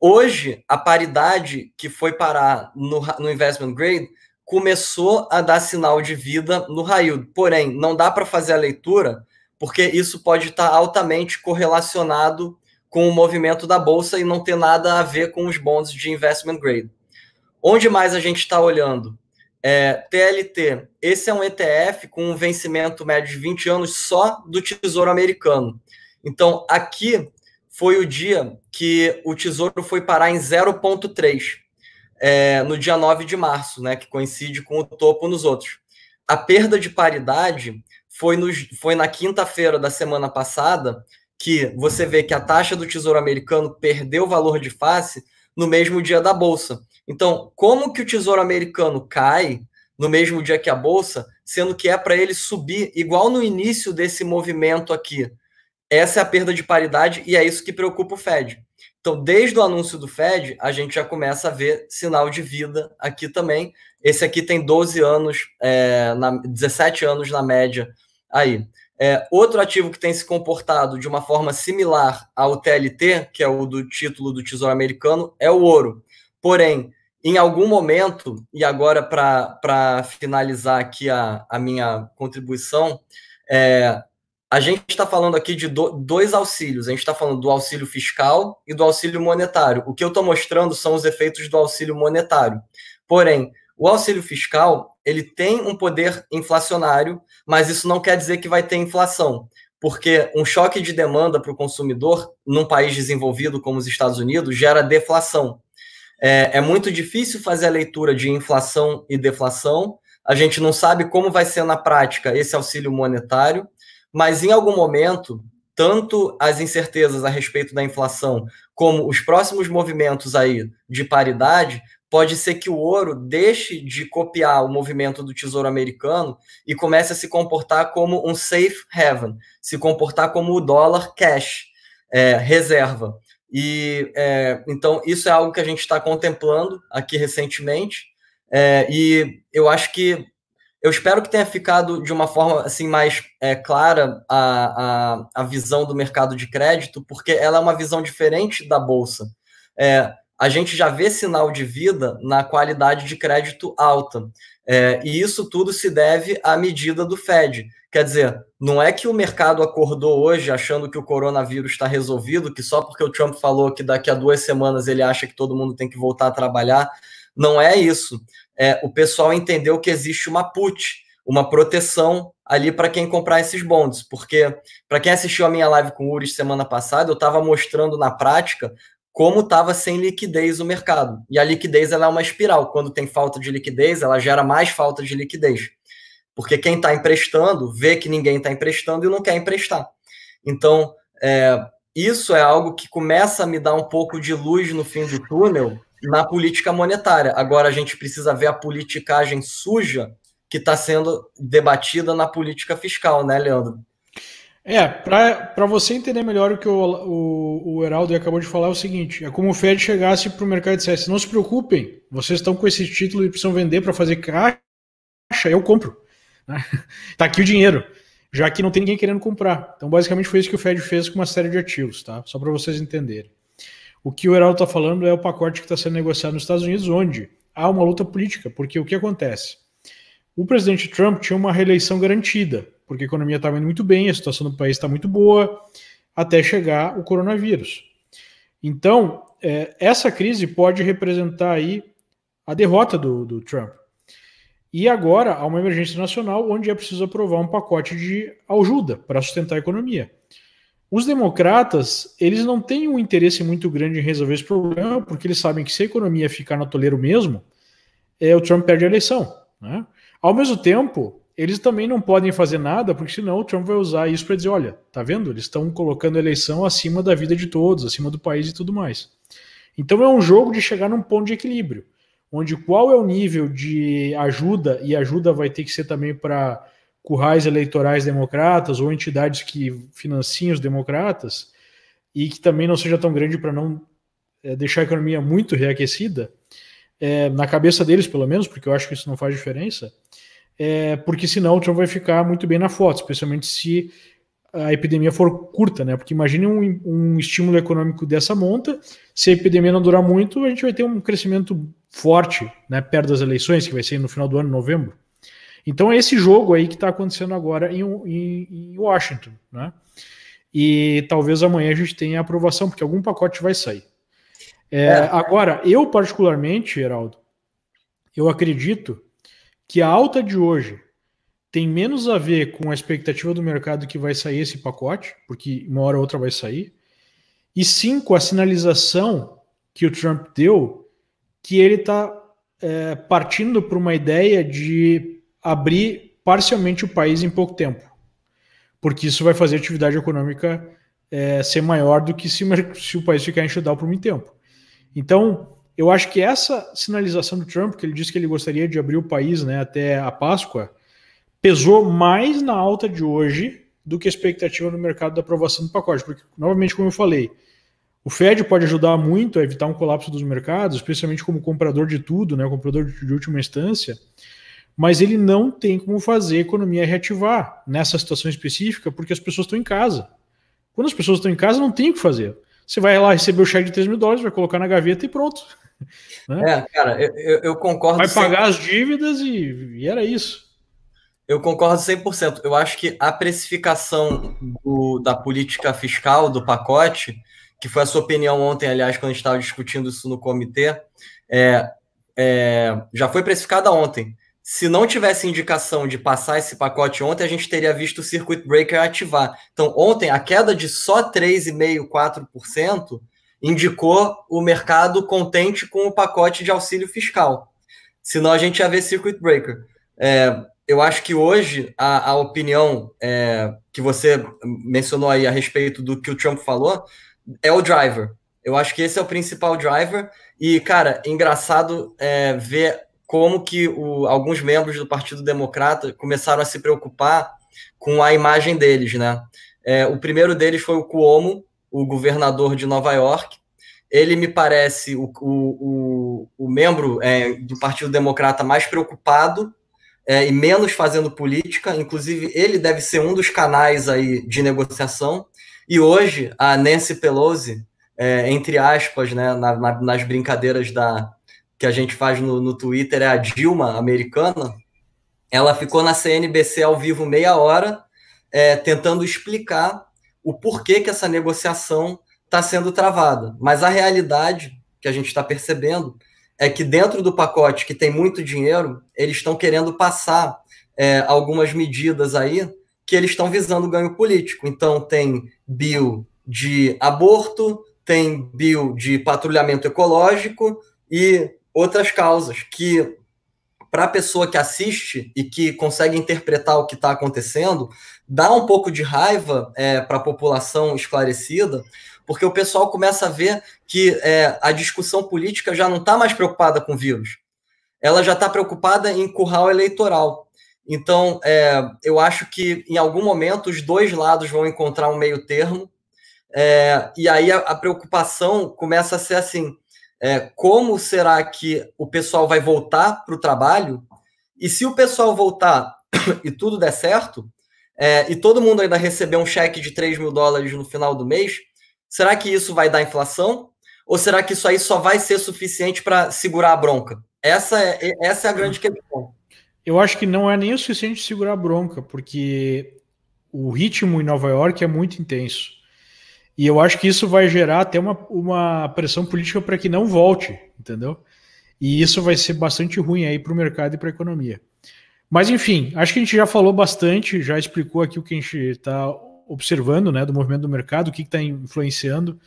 Hoje, a paridade que foi parar no, no investment grade começou a dar sinal de vida no raio. Porém, não dá para fazer a leitura, porque isso pode estar tá altamente correlacionado com o movimento da bolsa e não ter nada a ver com os bonds de investment grade. Onde mais a gente está olhando? É, TLT, esse é um ETF com um vencimento médio de 20 anos só do Tesouro Americano. Então, aqui foi o dia que o Tesouro foi parar em 0,3, é, no dia 9 de março, né, que coincide com o topo nos outros. A perda de paridade foi, nos, foi na quinta-feira da semana passada, que você vê que a taxa do Tesouro Americano perdeu valor de face no mesmo dia da bolsa. Então, como que o Tesouro Americano cai no mesmo dia que a bolsa, sendo que é para ele subir igual no início desse movimento aqui? Essa é a perda de paridade e é isso que preocupa o Fed. Então, desde o anúncio do Fed, a gente já começa a ver sinal de vida aqui também. Esse aqui tem 12 anos, é, na, 17 anos na média aí. É, outro ativo que tem se comportado de uma forma similar ao TLT, que é o do título do Tesouro Americano, é o ouro. Porém, em algum momento, e agora para finalizar aqui a, a minha contribuição, é, a gente está falando aqui de do, dois auxílios. A gente está falando do auxílio fiscal e do auxílio monetário. O que eu estou mostrando são os efeitos do auxílio monetário. Porém, o auxílio fiscal ele tem um poder inflacionário, mas isso não quer dizer que vai ter inflação, porque um choque de demanda para o consumidor num país desenvolvido como os Estados Unidos gera deflação. É, é muito difícil fazer a leitura de inflação e deflação. A gente não sabe como vai ser na prática esse auxílio monetário, mas em algum momento tanto as incertezas a respeito da inflação como os próximos movimentos aí de paridade pode ser que o ouro deixe de copiar o movimento do Tesouro Americano e comece a se comportar como um safe haven, se comportar como o dólar cash, é, reserva. E é, então isso é algo que a gente está contemplando aqui recentemente. É, e eu acho que eu espero que tenha ficado de uma forma assim mais é, clara a, a, a, visão do mercado de crédito, porque ela é uma visão diferente da bolsa. É, a gente já vê sinal de vida na qualidade de crédito alta. É, e isso tudo se deve à medida do Fed. Quer dizer, não é que o mercado acordou hoje achando que o coronavírus está resolvido, que só porque o Trump falou que daqui a duas semanas ele acha que todo mundo tem que voltar a trabalhar. Não é isso. É, o pessoal entendeu que existe uma put, uma proteção ali para quem comprar esses bonds, porque para quem assistiu a minha live com o Uri semana passada, eu estava mostrando na prática como estava sem liquidez o mercado. E a liquidez ela é uma espiral. Quando tem falta de liquidez, ela gera mais falta de liquidez. Porque quem está emprestando vê que ninguém está emprestando e não quer emprestar. Então, é, isso é algo que começa a me dar um pouco de luz no fim do túnel na política monetária. Agora a gente precisa ver a politicagem suja que está sendo debatida na política fiscal, né, Leandro? É, para você entender melhor o que o, o, o Heraldo acabou de falar, é o seguinte: é como o Fed chegasse para o mercado e dissesse, não se preocupem, vocês estão com esse título e precisam vender para fazer caixa, eu compro. Né? tá aqui o dinheiro, já que não tem ninguém querendo comprar. Então, basicamente, foi isso que o Fed fez com uma série de ativos, tá? Só para vocês entenderem. O que o Heraldo está falando é o pacote que está sendo negociado nos Estados Unidos, onde há uma luta política, porque o que acontece? O presidente Trump tinha uma reeleição garantida porque a economia estava indo muito bem, a situação do país está muito boa, até chegar o coronavírus. Então, é, essa crise pode representar aí a derrota do, do Trump. E agora há uma emergência nacional onde é preciso aprovar um pacote de ajuda para sustentar a economia. Os democratas, eles não têm um interesse muito grande em resolver esse problema, porque eles sabem que se a economia ficar no toleiro mesmo, é, o Trump perde a eleição. Né? Ao mesmo tempo, eles também não podem fazer nada, porque senão o Trump vai usar isso para dizer: olha, tá vendo? Eles estão colocando a eleição acima da vida de todos, acima do país e tudo mais. Então é um jogo de chegar num ponto de equilíbrio, onde qual é o nível de ajuda, e ajuda vai ter que ser também para currais eleitorais democratas ou entidades que financiam os democratas, e que também não seja tão grande para não é, deixar a economia muito reaquecida, é, na cabeça deles, pelo menos, porque eu acho que isso não faz diferença é, porque senão o Trump vai ficar muito bem na foto, especialmente se a epidemia for curta, né? Porque imagine um, um estímulo econômico dessa monta, se a epidemia não durar muito, a gente vai ter um crescimento forte, né? Perto das eleições, que vai ser no final do ano, novembro. Então é esse jogo aí que está acontecendo agora em, em, em, Washington, né? E talvez amanhã a gente tenha aprovação, porque algum pacote vai sair. É, é. Agora, eu particularmente, Geraldo, eu acredito que a alta de hoje tem menos a ver com a expectativa do mercado que vai sair esse pacote, porque uma hora ou outra vai sair, e sim com a sinalização que o Trump deu que ele está é, partindo para uma ideia de abrir parcialmente o país em pouco tempo, porque isso vai fazer a atividade econômica é, ser maior do que se, se o país ficar em shutdown por muito tempo. Então, eu acho que essa sinalização do Trump, que ele disse que ele gostaria de abrir o país né, até a Páscoa, pesou mais na alta de hoje do que a expectativa no mercado da aprovação do pacote. Porque, novamente, como eu falei, o Fed pode ajudar muito a evitar um colapso dos mercados, especialmente como comprador de tudo, né, comprador de última instância, mas ele não tem como fazer a economia reativar nessa situação específica, porque as pessoas estão em casa. Quando as pessoas estão em casa, não tem o que fazer. Você vai lá receber o cheque de 3 mil dólares, vai colocar na gaveta e pronto. Né? É, cara, eu, eu concordo. Vai pagar 100%. as dívidas e, e, era isso. Eu concordo 100%. Eu acho que a precificação do, da política fiscal, do pacote, que foi a sua opinião ontem, aliás, quando a gente estava discutindo isso no comitê, é, é, já foi precificada ontem. Se não tivesse indicação de passar esse pacote ontem, a gente teria visto o circuit breaker ativar. Então, ontem, a queda de só 3,5%, 4% indicou o mercado contente com o pacote de auxílio fiscal. Senão a gente ia ver circuit breaker. É, eu acho que hoje a, a opinião é, que você mencionou aí a respeito do que o Trump falou é o driver. Eu acho que esse é o principal driver. E, cara, é engraçado é, ver como que o, alguns membros do Partido Democrata começaram a se preocupar com a imagem deles, né? É, o primeiro deles foi o Cuomo, o governador de Nova York. Ele me parece o, o, o, o membro é, do Partido Democrata mais preocupado é, e menos fazendo política. Inclusive, ele deve ser um dos canais aí de negociação. E hoje, a Nancy Pelosi, é, entre aspas, né, na, na, nas brincadeiras da que a gente faz no, no Twitter, é a Dilma americana, ela ficou na CNBC ao vivo meia hora, é, tentando explicar o porquê que essa negociação está sendo travada. Mas a realidade que a gente está percebendo é que dentro do pacote que tem muito dinheiro, eles estão querendo passar é, algumas medidas aí que eles estão visando ganho político. Então tem bill de aborto, tem bill de patrulhamento ecológico e outras causas que para a pessoa que assiste e que consegue interpretar o que está acontecendo, dá um pouco de raiva é, para a população esclarecida, porque o pessoal começa a ver que é, a discussão política já não está mais preocupada com o vírus, ela já está preocupada em curral eleitoral. Então, é, eu acho que em algum momento os dois lados vão encontrar um meio termo, é, e aí a, a preocupação começa a ser assim: é, como será que o pessoal vai voltar para o trabalho? E se o pessoal voltar e tudo der certo, é, e todo mundo ainda receber um cheque de 3 mil dólares no final do mês, será que isso vai dar inflação? Ou será que isso aí só vai ser suficiente para segurar a bronca? Essa é, essa é a grande questão. Eu acho que não é nem o suficiente segurar a bronca, porque o ritmo em Nova York é muito intenso. E eu acho que isso vai gerar até uma, uma pressão política para que não volte, entendeu? E isso vai ser bastante ruim aí para o mercado e para a economia. Mas enfim, acho que a gente já falou bastante, já explicou aqui o que a gente está observando, né, do movimento do mercado, o que está influenciando.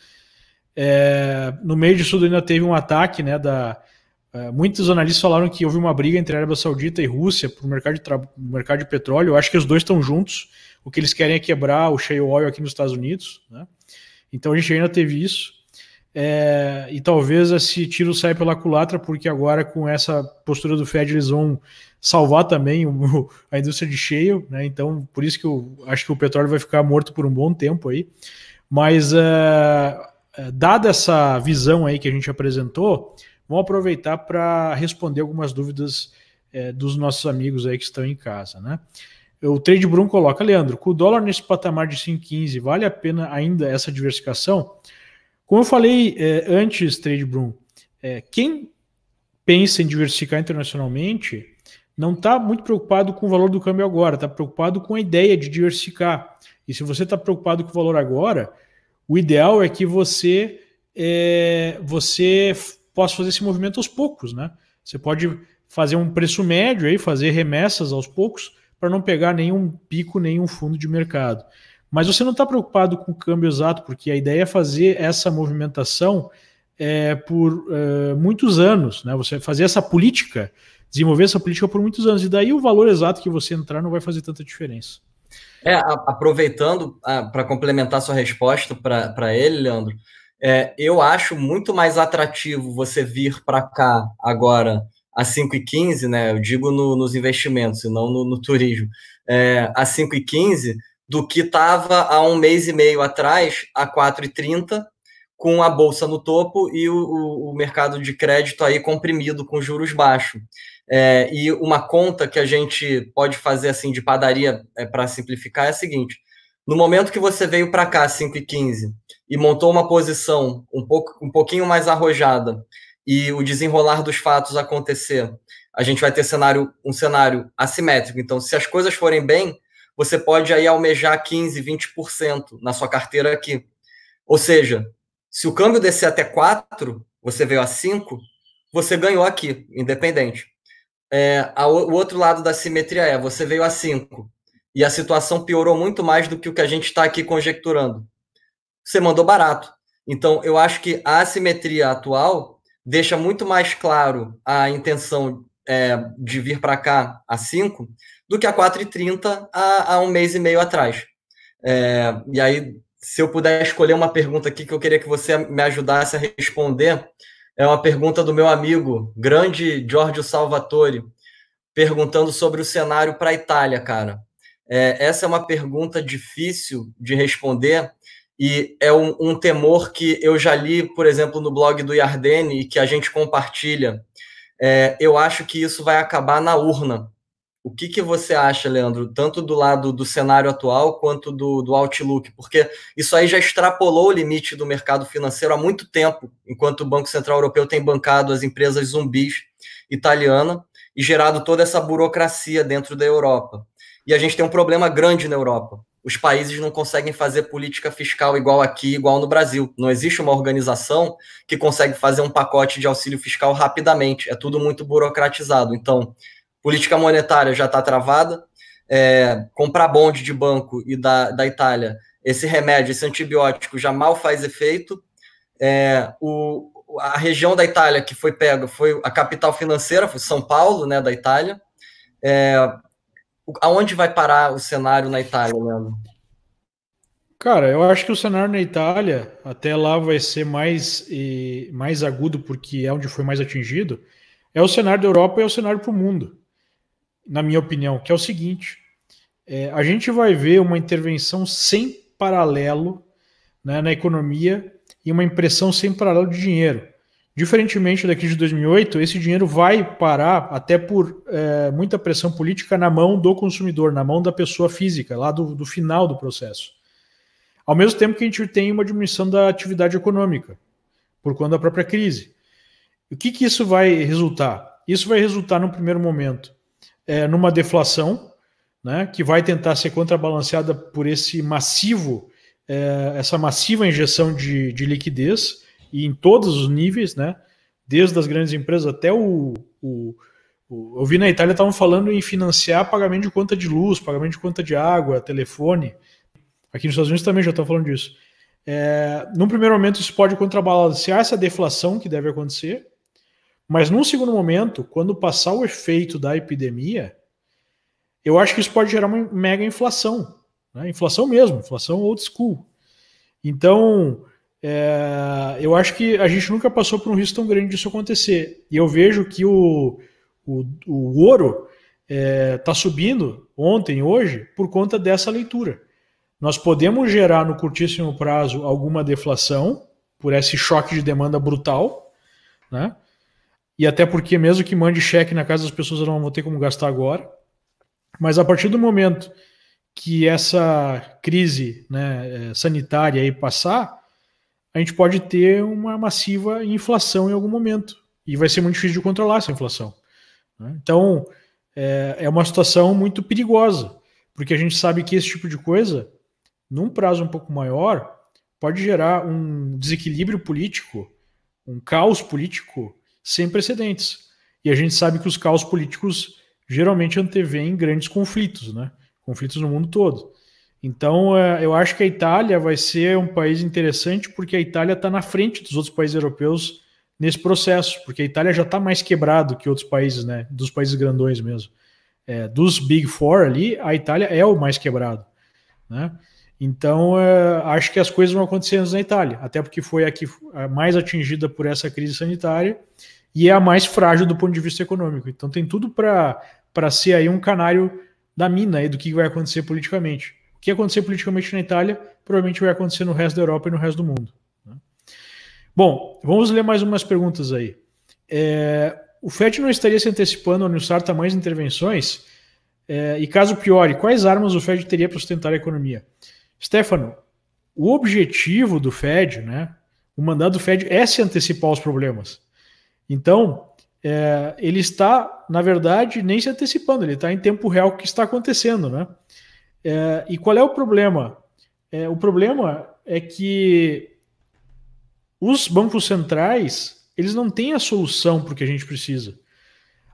É, no meio disso ainda teve um ataque, né, da é, muitos analistas falaram que houve uma briga entre a Arábia Saudita e Rússia para o mercado, mercado de petróleo. Eu acho que os dois estão juntos. O que eles querem é quebrar o shale oil aqui nos Estados Unidos, né? Então a gente ainda teve isso. É, e talvez esse tiro saia pela culatra, porque agora com essa postura do Fed eles vão salvar também o, a indústria de cheio, né? Então, por isso que eu acho que o petróleo vai ficar morto por um bom tempo aí. Mas, uh, dada essa visão aí que a gente apresentou, vamos aproveitar para responder algumas dúvidas é, dos nossos amigos aí que estão em casa, né? O Trade Brum coloca, Leandro, com o dólar nesse patamar de 5,15, vale a pena ainda essa diversificação? Como eu falei é, antes, Trade Brum, é, quem pensa em diversificar internacionalmente não está muito preocupado com o valor do câmbio agora, está preocupado com a ideia de diversificar. E se você está preocupado com o valor agora, o ideal é que você é, você possa fazer esse movimento aos poucos, né? Você pode fazer um preço médio aí, fazer remessas aos poucos para não pegar nenhum pico, nenhum fundo de mercado. Mas você não está preocupado com o câmbio exato, porque a ideia é fazer essa movimentação é, por é, muitos anos, né? Você fazer essa política, desenvolver essa política por muitos anos, e daí o valor exato que você entrar não vai fazer tanta diferença. É, aproveitando para complementar sua resposta para ele, Leandro, é, eu acho muito mais atrativo você vir para cá agora a 5,15, né? Eu digo no, nos investimentos e não no, no turismo, é, a 15 do que estava há um mês e meio atrás, a 30, com a bolsa no topo e o, o, o mercado de crédito aí comprimido com juros baixos. É, e uma conta que a gente pode fazer assim de padaria é, para simplificar é a seguinte: no momento que você veio para cá, 5 e 15, e montou uma posição um, pouco, um pouquinho mais arrojada, e o desenrolar dos fatos acontecer, a gente vai ter cenário, um cenário assimétrico. Então, se as coisas forem bem, você pode aí almejar 15, 20% na sua carteira aqui. Ou seja, se o câmbio descer até 4, você veio a 5, você ganhou aqui, independente. É, a, o outro lado da simetria é, você veio a 5 e a situação piorou muito mais do que o que a gente está aqui conjecturando. Você mandou barato. Então, eu acho que a assimetria atual deixa muito mais claro a intenção é, de vir para cá a 5 do que a 4h30 há um mês e meio atrás. É, e aí, se eu puder escolher uma pergunta aqui que eu queria que você me ajudasse a responder, é uma pergunta do meu amigo, grande Giorgio Salvatore, perguntando sobre o cenário para a Itália, cara. É, essa é uma pergunta difícil de responder, e é um, um temor que eu já li, por exemplo, no blog do Yardene que a gente compartilha. É, eu acho que isso vai acabar na urna. O que, que você acha, Leandro, tanto do lado do cenário atual quanto do, do Outlook? Porque isso aí já extrapolou o limite do mercado financeiro há muito tempo, enquanto o Banco Central Europeu tem bancado as empresas zumbis italiana e gerado toda essa burocracia dentro da Europa. E a gente tem um problema grande na Europa os países não conseguem fazer política fiscal igual aqui, igual no Brasil. Não existe uma organização que consegue fazer um pacote de auxílio fiscal rapidamente. É tudo muito burocratizado. Então, política monetária já está travada. É, comprar bonde de banco e da, da Itália, esse remédio, esse antibiótico já mal faz efeito. É, o, a região da Itália que foi pega foi a capital financeira, foi São Paulo, né, da Itália. É, aonde vai parar o cenário na Itália, Leandro? Cara, eu acho que o cenário na Itália até lá vai ser mais, e, mais agudo, porque é onde foi mais atingido. É o cenário da Europa e é o cenário para o mundo, na minha opinião, que é o seguinte: é, a gente vai ver uma intervenção sem paralelo né, na economia e uma impressão sem paralelo de dinheiro. Diferentemente daqui de 2008, esse dinheiro vai parar, até por é, muita pressão política, na mão do consumidor, na mão da pessoa física, lá do, do final do processo. Ao mesmo tempo que a gente tem uma diminuição da atividade econômica, por conta da própria crise. O que, que isso vai resultar? Isso vai resultar, num primeiro momento, é, numa deflação, né, que vai tentar ser contrabalanceada por esse massivo, é, essa massiva injeção de, de liquidez e em todos os níveis, né? Desde as grandes empresas até o. o, o eu vi na Itália estavam falando em financiar pagamento de conta de luz, pagamento de conta de água, telefone. Aqui nos Estados Unidos também já estão falando disso. É, num primeiro momento, isso pode contrabalancear essa deflação que deve acontecer, mas num segundo momento, quando passar o efeito da epidemia, eu acho que isso pode gerar uma mega inflação. Né? Inflação mesmo, inflação old school. Então, é, eu acho que a gente nunca passou por um risco tão grande disso acontecer. E eu vejo que o, o, o ouro está é, tá subindo ontem, hoje, por conta dessa leitura. Nós podemos gerar no curtíssimo prazo alguma deflação por esse choque de demanda brutal, né? E até porque, mesmo que mande cheque na casa das pessoas, não vão ter como gastar agora. Mas a partir do momento que essa crise né, é, sanitária aí passar, a gente pode ter uma massiva inflação em algum momento. E vai ser muito difícil de controlar essa inflação. Né? Então, é, é uma situação muito perigosa, porque a gente sabe que esse tipo de coisa, num prazo um pouco maior, pode gerar um desequilíbrio político, um caos político sem precedentes. E a gente sabe que os caos políticos geralmente antevêm grandes conflitos, né? conflitos no mundo todo. Então, é, eu acho que a Itália vai ser um país interessante porque a Itália está na frente dos outros países europeus nesse processo, porque a Itália já está mais quebrado que outros países, né? Dos países grandões mesmo. É, dos Big Four ali, a Itália é o mais quebrado, né? Então, é, acho que as coisas vão acontecendo na Itália, até porque foi a que a mais atingida por essa crise sanitária e é a mais frágil do ponto de vista econômico. Então, tem tudo para ser aí um canário da mina e do que vai acontecer politicamente que acontecer politicamente na Itália provavelmente vai acontecer no resto da Europa e no resto do mundo. Né? Bom, vamos ler mais umas perguntas aí. É, o FED não estaria se antecipando a anunciar tamanhas intervenções? É, e caso piore, quais armas o Fed teria para sustentar a economia? Stefano, o objetivo do Fed, né, o mandato do Fed é se antecipar aos problemas. Então, é, ele está, na verdade, nem se antecipando, ele está em tempo real o que está acontecendo. Né? É, e qual é o problema? É, o problema é que os bancos centrais eles não têm a solução para o que a gente precisa.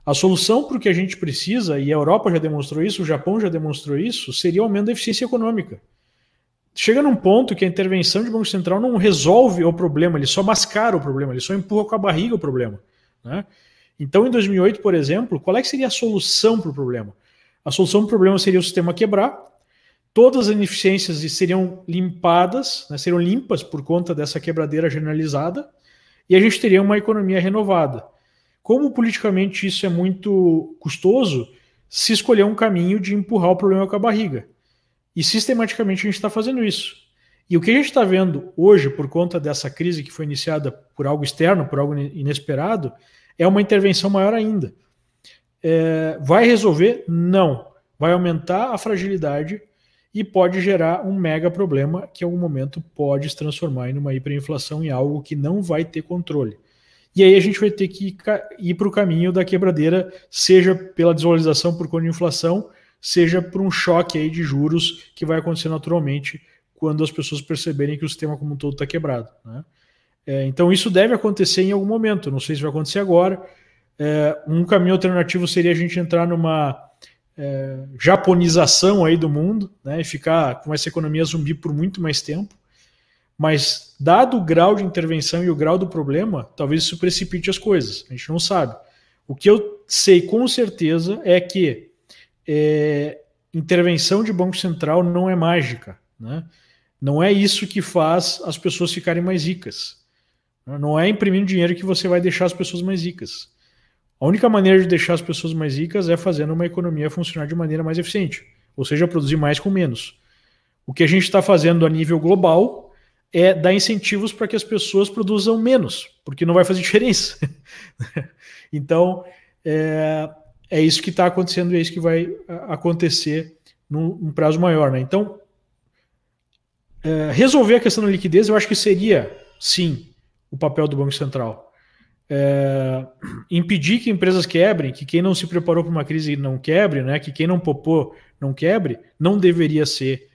A solução para o que a gente precisa, e a Europa já demonstrou isso, o Japão já demonstrou isso, seria o aumento da eficiência econômica. Chega num ponto que a intervenção de Banco Central não resolve o problema, ele só mascara o problema, ele só empurra com a barriga o problema. Né? Então, em 2008, por exemplo, qual é que seria a solução para o problema? A solução do problema seria o sistema quebrar, todas as ineficiências seriam limpadas, né, seriam limpas por conta dessa quebradeira generalizada, e a gente teria uma economia renovada. Como politicamente isso é muito custoso, se escolher um caminho de empurrar o problema com a barriga. E sistematicamente a gente está fazendo isso. E o que a gente está vendo hoje, por conta dessa crise que foi iniciada por algo externo, por algo inesperado, é uma intervenção maior ainda. É, vai resolver? Não. Vai aumentar a fragilidade e pode gerar um mega problema que em é algum momento pode se transformar em uma hiperinflação em algo que não vai ter controle. E aí a gente vai ter que ir para o caminho da quebradeira, seja pela desvalorização por conta de inflação, seja por um choque aí de juros que vai acontecer naturalmente quando as pessoas perceberem que o sistema como um todo está quebrado. Né? É, então isso deve acontecer em algum momento, não sei se vai acontecer agora. É, um caminho alternativo seria a gente entrar numa é, japonização aí do mundo, né, e ficar com essa economia zumbi por muito mais tempo. Mas, dado o grau de intervenção e o grau do problema, talvez isso precipite as coisas. A gente não sabe. O que eu sei com certeza é que é, intervenção de Banco Central não é mágica. Né? Não é isso que faz as pessoas ficarem mais ricas. Não é imprimindo dinheiro que você vai deixar as pessoas mais ricas. A única maneira de deixar as pessoas mais ricas é fazendo uma economia funcionar de maneira mais eficiente, ou seja, produzir mais com menos. O que a gente está fazendo a nível global é dar incentivos para que as pessoas produzam menos, porque não vai fazer diferença. então, é, é, isso que está acontecendo e é isso que vai acontecer num, num prazo maior. Né? Então, é, resolver a questão da liquidez, eu acho que seria, sim, o papel do Banco Central é, impedir que empresas quebrem, que quem não se preparou para uma crise não quebre, né, que quem não popou não quebre, não deveria ser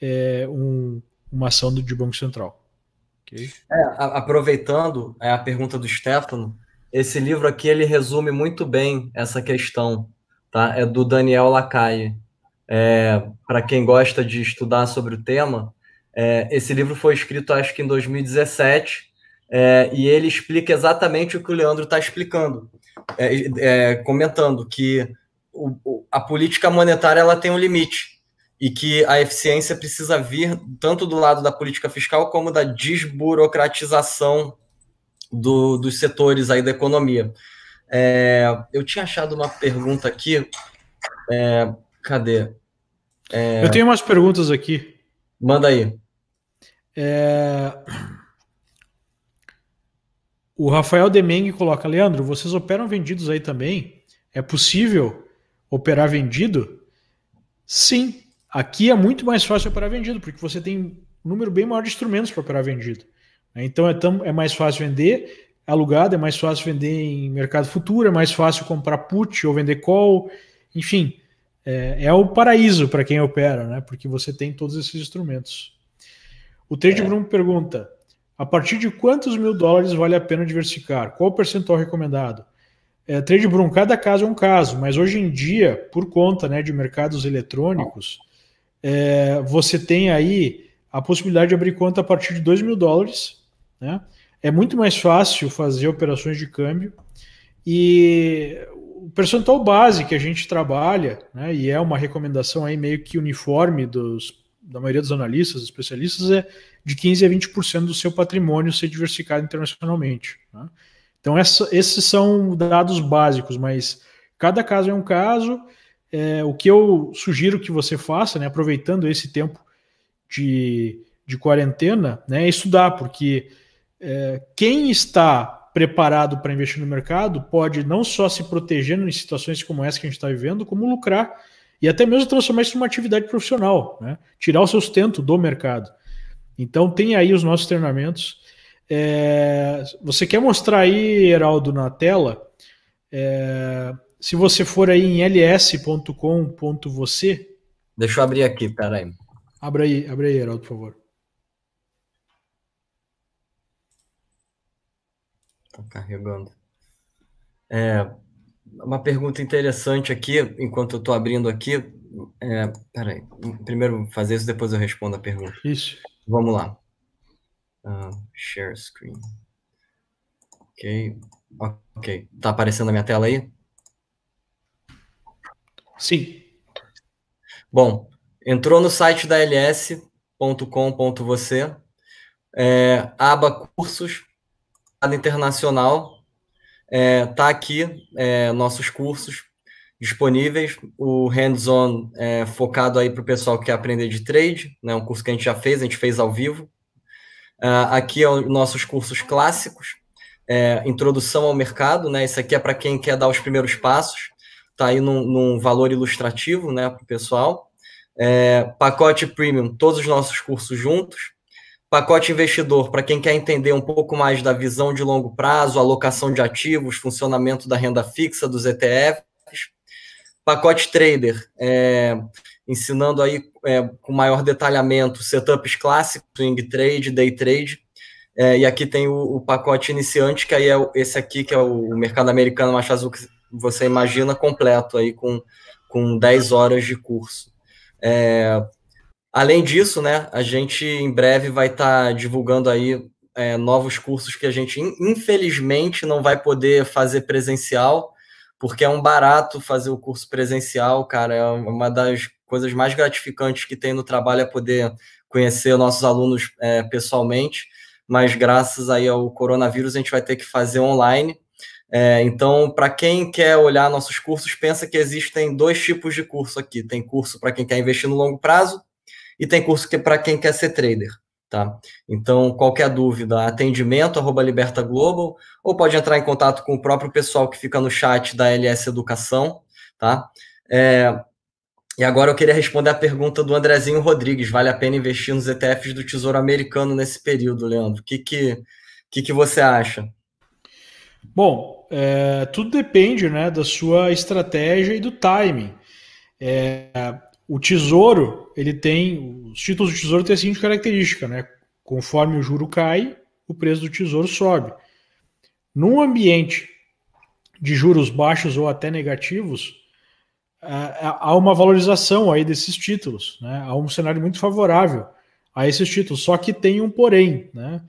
é, um, uma ação do, de Banco Central. Okay? É, aproveitando é, a pergunta do Stefano, esse livro aqui ele resume muito bem essa questão, tá? É do Daniel Lacaille. É, para quem gosta de estudar sobre o tema, é, esse livro foi escrito acho que em 2017 é, e ele explica exatamente o que o Leandro está explicando, é, é, comentando que o, a política monetária ela tem um limite e que a eficiência precisa vir tanto do lado da política fiscal como da desburocratização do, dos setores aí da economia. É, eu tinha achado uma pergunta aqui, é, cadê? É, eu tenho umas perguntas aqui. Manda aí. É... O Rafael Demeng coloca: Leandro, vocês operam vendidos aí também? É possível operar vendido? Sim. Aqui é muito mais fácil operar vendido, porque você tem um número bem maior de instrumentos para operar vendido. Né? Então é, tão, é mais fácil vender alugado, é mais fácil vender em mercado futuro, é mais fácil comprar put ou vender call, enfim, é, é o paraíso para quem opera, né? Porque você tem todos esses instrumentos. O Trade é. Bruno pergunta: a partir de quantos mil dólares vale a pena diversificar? Qual o percentual recomendado? É, trade Brum, cada caso é um caso, mas hoje em dia, por conta né, de mercados eletrônicos, é, você tem aí a possibilidade de abrir conta a partir de 2 mil dólares. Né? É muito mais fácil fazer operações de câmbio. E o percentual base que a gente trabalha, né, e é uma recomendação aí meio que uniforme dos da maioria dos analistas, especialistas, é de 15% a 20% do seu patrimônio ser diversificado internacionalmente. Né? Então, essa, esses são dados básicos, mas cada caso é um caso. É, o que eu sugiro que você faça, né, aproveitando esse tempo de, de quarentena, né, é estudar, porque é, quem está preparado para investir no mercado pode não só se proteger em situações como essa que a gente está vivendo, como lucrar e até mesmo transformar isso em uma atividade profissional, né? tirar o sustento do mercado. Então tem aí os nossos treinamentos. É, você quer mostrar aí, Heraldo, na tela? É, se você for aí em ls.com.você. Deixa eu abrir aqui, peraí. Abra aí, abra aí, Heraldo, por favor. Tá carregando. É, uma pergunta interessante aqui, enquanto eu estou abrindo aqui. É, peraí, primeiro fazer isso, depois eu respondo a pergunta. Isso. Vamos lá. Uh, share screen. Ok. Ok. Está aparecendo a minha tela aí? Sim. Bom, entrou no site da ls.com.você, é, aba cursos, internacional, é, tá aqui é, nossos cursos disponíveis, o hands-on é, focado aí para o pessoal que quer aprender de trade, né, um curso que a gente já fez, a gente fez ao vivo. Uh, aqui é nossos cursos clássicos, é, introdução ao mercado, né, isso aqui é para quem quer dar os primeiros passos, tá aí num, num valor ilustrativo, né, para o pessoal. É, pacote premium, todos os nossos cursos juntos, Pacote investidor, para quem quer entender um pouco mais da visão de longo prazo, alocação de ativos, funcionamento da renda fixa dos ETFs. Pacote trader, é, ensinando aí é, com maior detalhamento setups clássicos, swing trade, day trade. É, e aqui tem o, o, pacote iniciante, que aí é esse aqui, que é o mercado americano mais azul, que você imagina completo aí com, com 10 horas de curso. É, Além disso, né, a gente em breve vai estar tá divulgando aí é, novos cursos que a gente infelizmente não vai poder fazer presencial, porque é um barato fazer o curso presencial, cara, é uma das coisas mais gratificantes que tem no trabalho é poder conhecer nossos alunos é, pessoalmente, mas graças aí ao coronavírus a gente vai ter que fazer online. É, então, para quem quer olhar nossos cursos, pensa que existem dois tipos de curso aqui. Tem curso para quem quer investir no longo prazo e tem curso que é para quem quer ser trader. Tá? Então, qualquer dúvida, atendimento, arroba Liberta Global, ou pode entrar em contato com o próprio pessoal que fica no chat da LS Educação, tá? É, e agora eu queria responder a pergunta do Andrezinho Rodrigues, vale a pena investir nos ETFs do Tesouro Americano nesse período, Leandro? O que, que, que, que você acha? Bom, é, tudo depende né, da sua estratégia e do timing. É, o tesouro, ele tem. Os títulos do tesouro têm a seguinte característica, né? Conforme o juro cai, o preço do tesouro sobe. Num ambiente de juros baixos ou até negativos, há uma valorização aí desses títulos, né? há um cenário muito favorável a esses títulos, só que tem um porém. Né?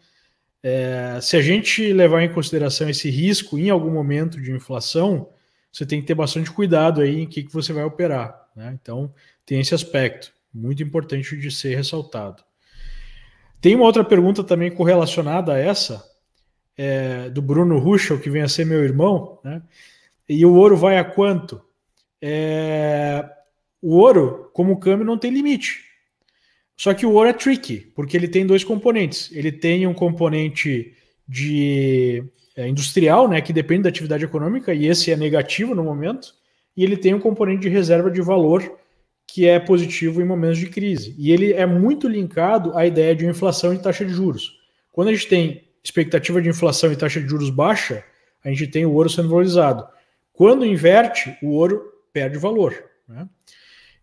É, se a gente levar em consideração esse risco em algum momento de inflação, você tem que ter bastante cuidado aí em que, que você vai operar. Né? Então, tem esse aspecto muito importante de ser ressaltado. Tem uma outra pergunta também correlacionada a essa, é, do Bruno Ruschel, que vem a ser meu irmão, né? E o ouro vai a quanto? É, o ouro, como câmbio, não tem limite. Só que o ouro é tricky, porque ele tem dois componentes. Ele tem um componente de é, industrial, né, que depende da atividade econômica, e esse é negativo no momento e ele tem um componente de reserva de valor que é positivo em momentos de crise. E ele é muito linkado à ideia de inflação e taxa de juros. Quando a gente tem expectativa de inflação e taxa de juros baixa, a gente tem o ouro sendo valorizado. Quando inverte, o ouro perde valor. Né?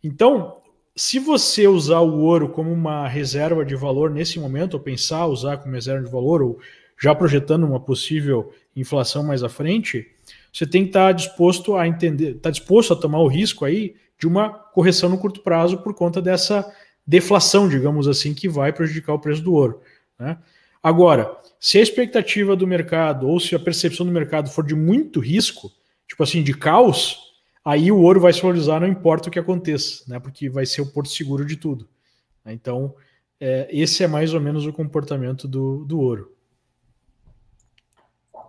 Então, se você usar o ouro como uma reserva de valor nesse momento, ou pensar usar como reserva de valor, ou já projetando uma possível inflação mais à frente, você tem que estar tá disposto a entender, está disposto a tomar o risco aí de uma correção no curto prazo por conta dessa deflação, digamos assim, que vai prejudicar o preço do ouro. Né? Agora, se a expectativa do mercado ou se a percepção do mercado for de muito risco, tipo assim, de caos, aí o ouro vai se valorizar, não importa o que aconteça, né? porque vai ser o porto seguro de tudo. Né? Então, é, esse é mais ou menos o comportamento do, do ouro.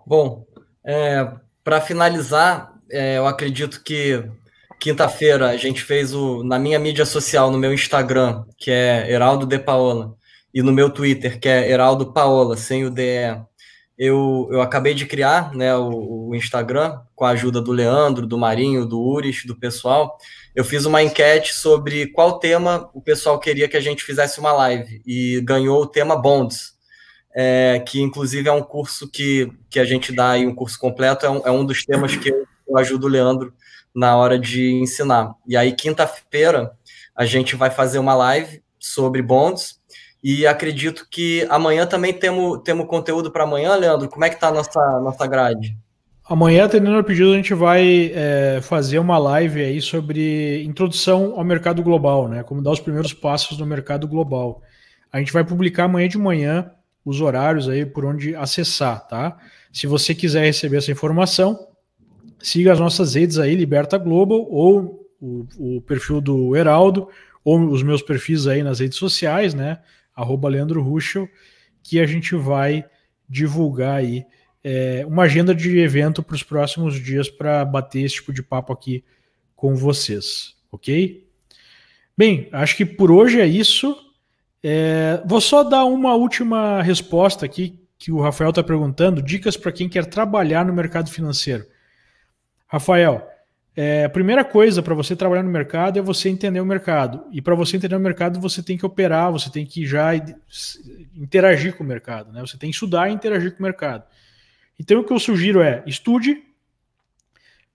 Bom, é, para finalizar, é, eu acredito que quinta-feira a gente fez o na minha mídia social, no meu Instagram, que é Heraldo de Paola, e no meu Twitter, que é Heraldo Paola, sem o DE. Eu, eu acabei de criar né, o, o Instagram com a ajuda do Leandro, do Marinho, do Uris, do pessoal. Eu fiz uma enquete sobre qual tema o pessoal queria que a gente fizesse uma live e ganhou o tema Bonds é, que inclusive é um curso que, que a gente dá aí, um curso completo, é um, é um dos temas que eu, eu ajudo o Leandro na hora de ensinar. E aí, quinta-feira, a gente vai fazer uma live sobre bonds, e acredito que amanhã também temos temo conteúdo para amanhã, Leandro. Como é que está a nossa, nossa grade? Amanhã, atendendo ao pedido, a gente vai é, fazer uma live aí sobre introdução ao mercado global, né? Como dar os primeiros passos no mercado global. A gente vai publicar amanhã de manhã os horários aí por onde acessar, tá? Se você quiser receber essa informação, siga as nossas redes aí, Liberta Global, ou o, o perfil do Heraldo, ou os meus perfis aí nas redes sociais, né? Arroba Leandro Ruschel, que a gente vai divulgar aí é, uma agenda de evento para os próximos dias para bater esse tipo de papo aqui com vocês, ok? Bem, acho que por hoje é isso. É, vou só dar uma última resposta aqui que o Rafael está perguntando: dicas para quem quer trabalhar no mercado financeiro. Rafael, é, a primeira coisa para você trabalhar no mercado é você entender o mercado. E para você entender o mercado, você tem que operar, você tem que já interagir com o mercado, né? Você tem que estudar e interagir com o mercado. Então o que eu sugiro é estude,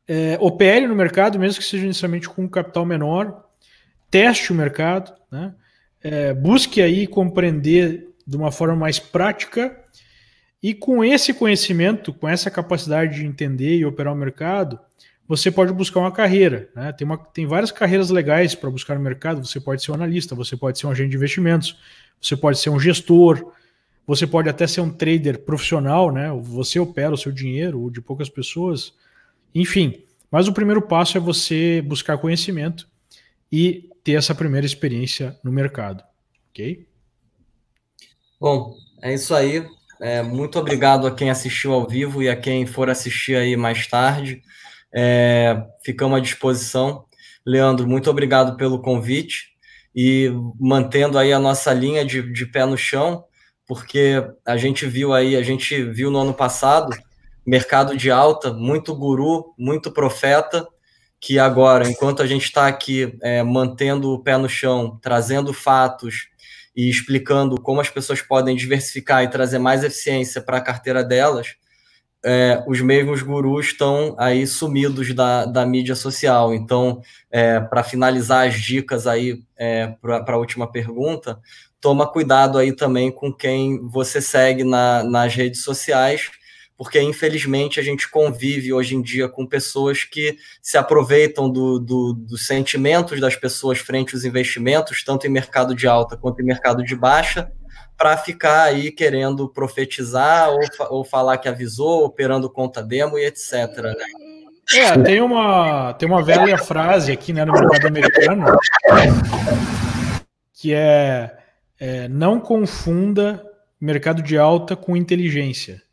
é, opere no mercado, mesmo que seja inicialmente com um capital menor, teste o mercado, né? é, busque aí compreender de uma forma mais prática e com esse conhecimento, com essa capacidade de entender e operar o mercado, você pode buscar uma carreira. Né? Tem, uma, tem várias carreiras legais para buscar no mercado. Você pode ser um analista, você pode ser um agente de investimentos, você pode ser um gestor, você pode até ser um trader profissional, né? Você opera o seu dinheiro, ou de poucas pessoas. Enfim, mas o primeiro passo é você buscar conhecimento e ter essa primeira experiência no mercado, ok? Bom, é isso aí. É, muito obrigado a quem assistiu ao vivo e a quem for assistir aí mais tarde. É, ficamos à disposição. Leandro, muito obrigado pelo convite e mantendo aí a nossa linha de, de pé no chão, porque a gente viu aí, a gente viu no ano passado mercado de alta, muito guru, muito profeta, que agora, enquanto a gente está aqui é, mantendo o pé no chão, trazendo fatos e explicando como as pessoas podem diversificar e trazer mais eficiência para a carteira delas, é, os mesmos gurus estão aí sumidos da, da mídia social. Então, é, para finalizar as dicas aí é, para a última pergunta, toma cuidado aí também com quem você segue na, nas redes sociais porque infelizmente a gente convive hoje em dia com pessoas que se aproveitam do, do, dos sentimentos das pessoas frente aos investimentos, tanto em mercado de alta quanto em mercado de baixa, para ficar aí querendo profetizar ou, ou falar que avisou, operando conta demo e etc. Né? É, tem uma, tem uma velha frase aqui né, no mercado americano que é, é não confunda mercado de alta com inteligência.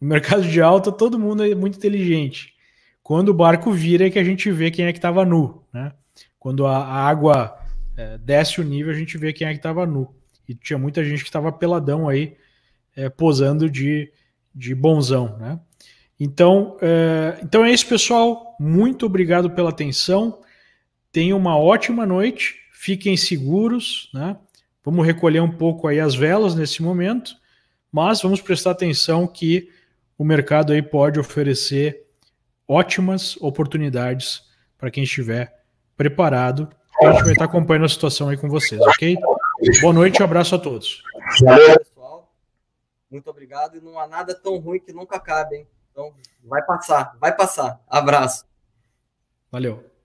No mercado de alta, todo mundo é muito inteligente. Quando o barco vira, é que a gente vê quem é que estava nu. Né? Quando a, a água é, desce o nível, a gente vê quem é que estava nu. E tinha muita gente que estava peladão aí, é, posando de, de bonzão. Né? Então, é, então é isso, pessoal. Muito obrigado pela atenção. Tenham uma ótima noite. Fiquem seguros. Né? Vamos recolher um pouco aí as velas nesse momento, mas vamos prestar atenção que o mercado aí pode oferecer ótimas oportunidades para quem estiver preparado. A gente vai estar acompanhando a situação aí com vocês, ok? Boa noite, um abraço a todos. pessoal. Muito obrigado. E não há nada tão ruim que nunca acabe, hein? Então, vai passar, vai passar. Abraço. Valeu.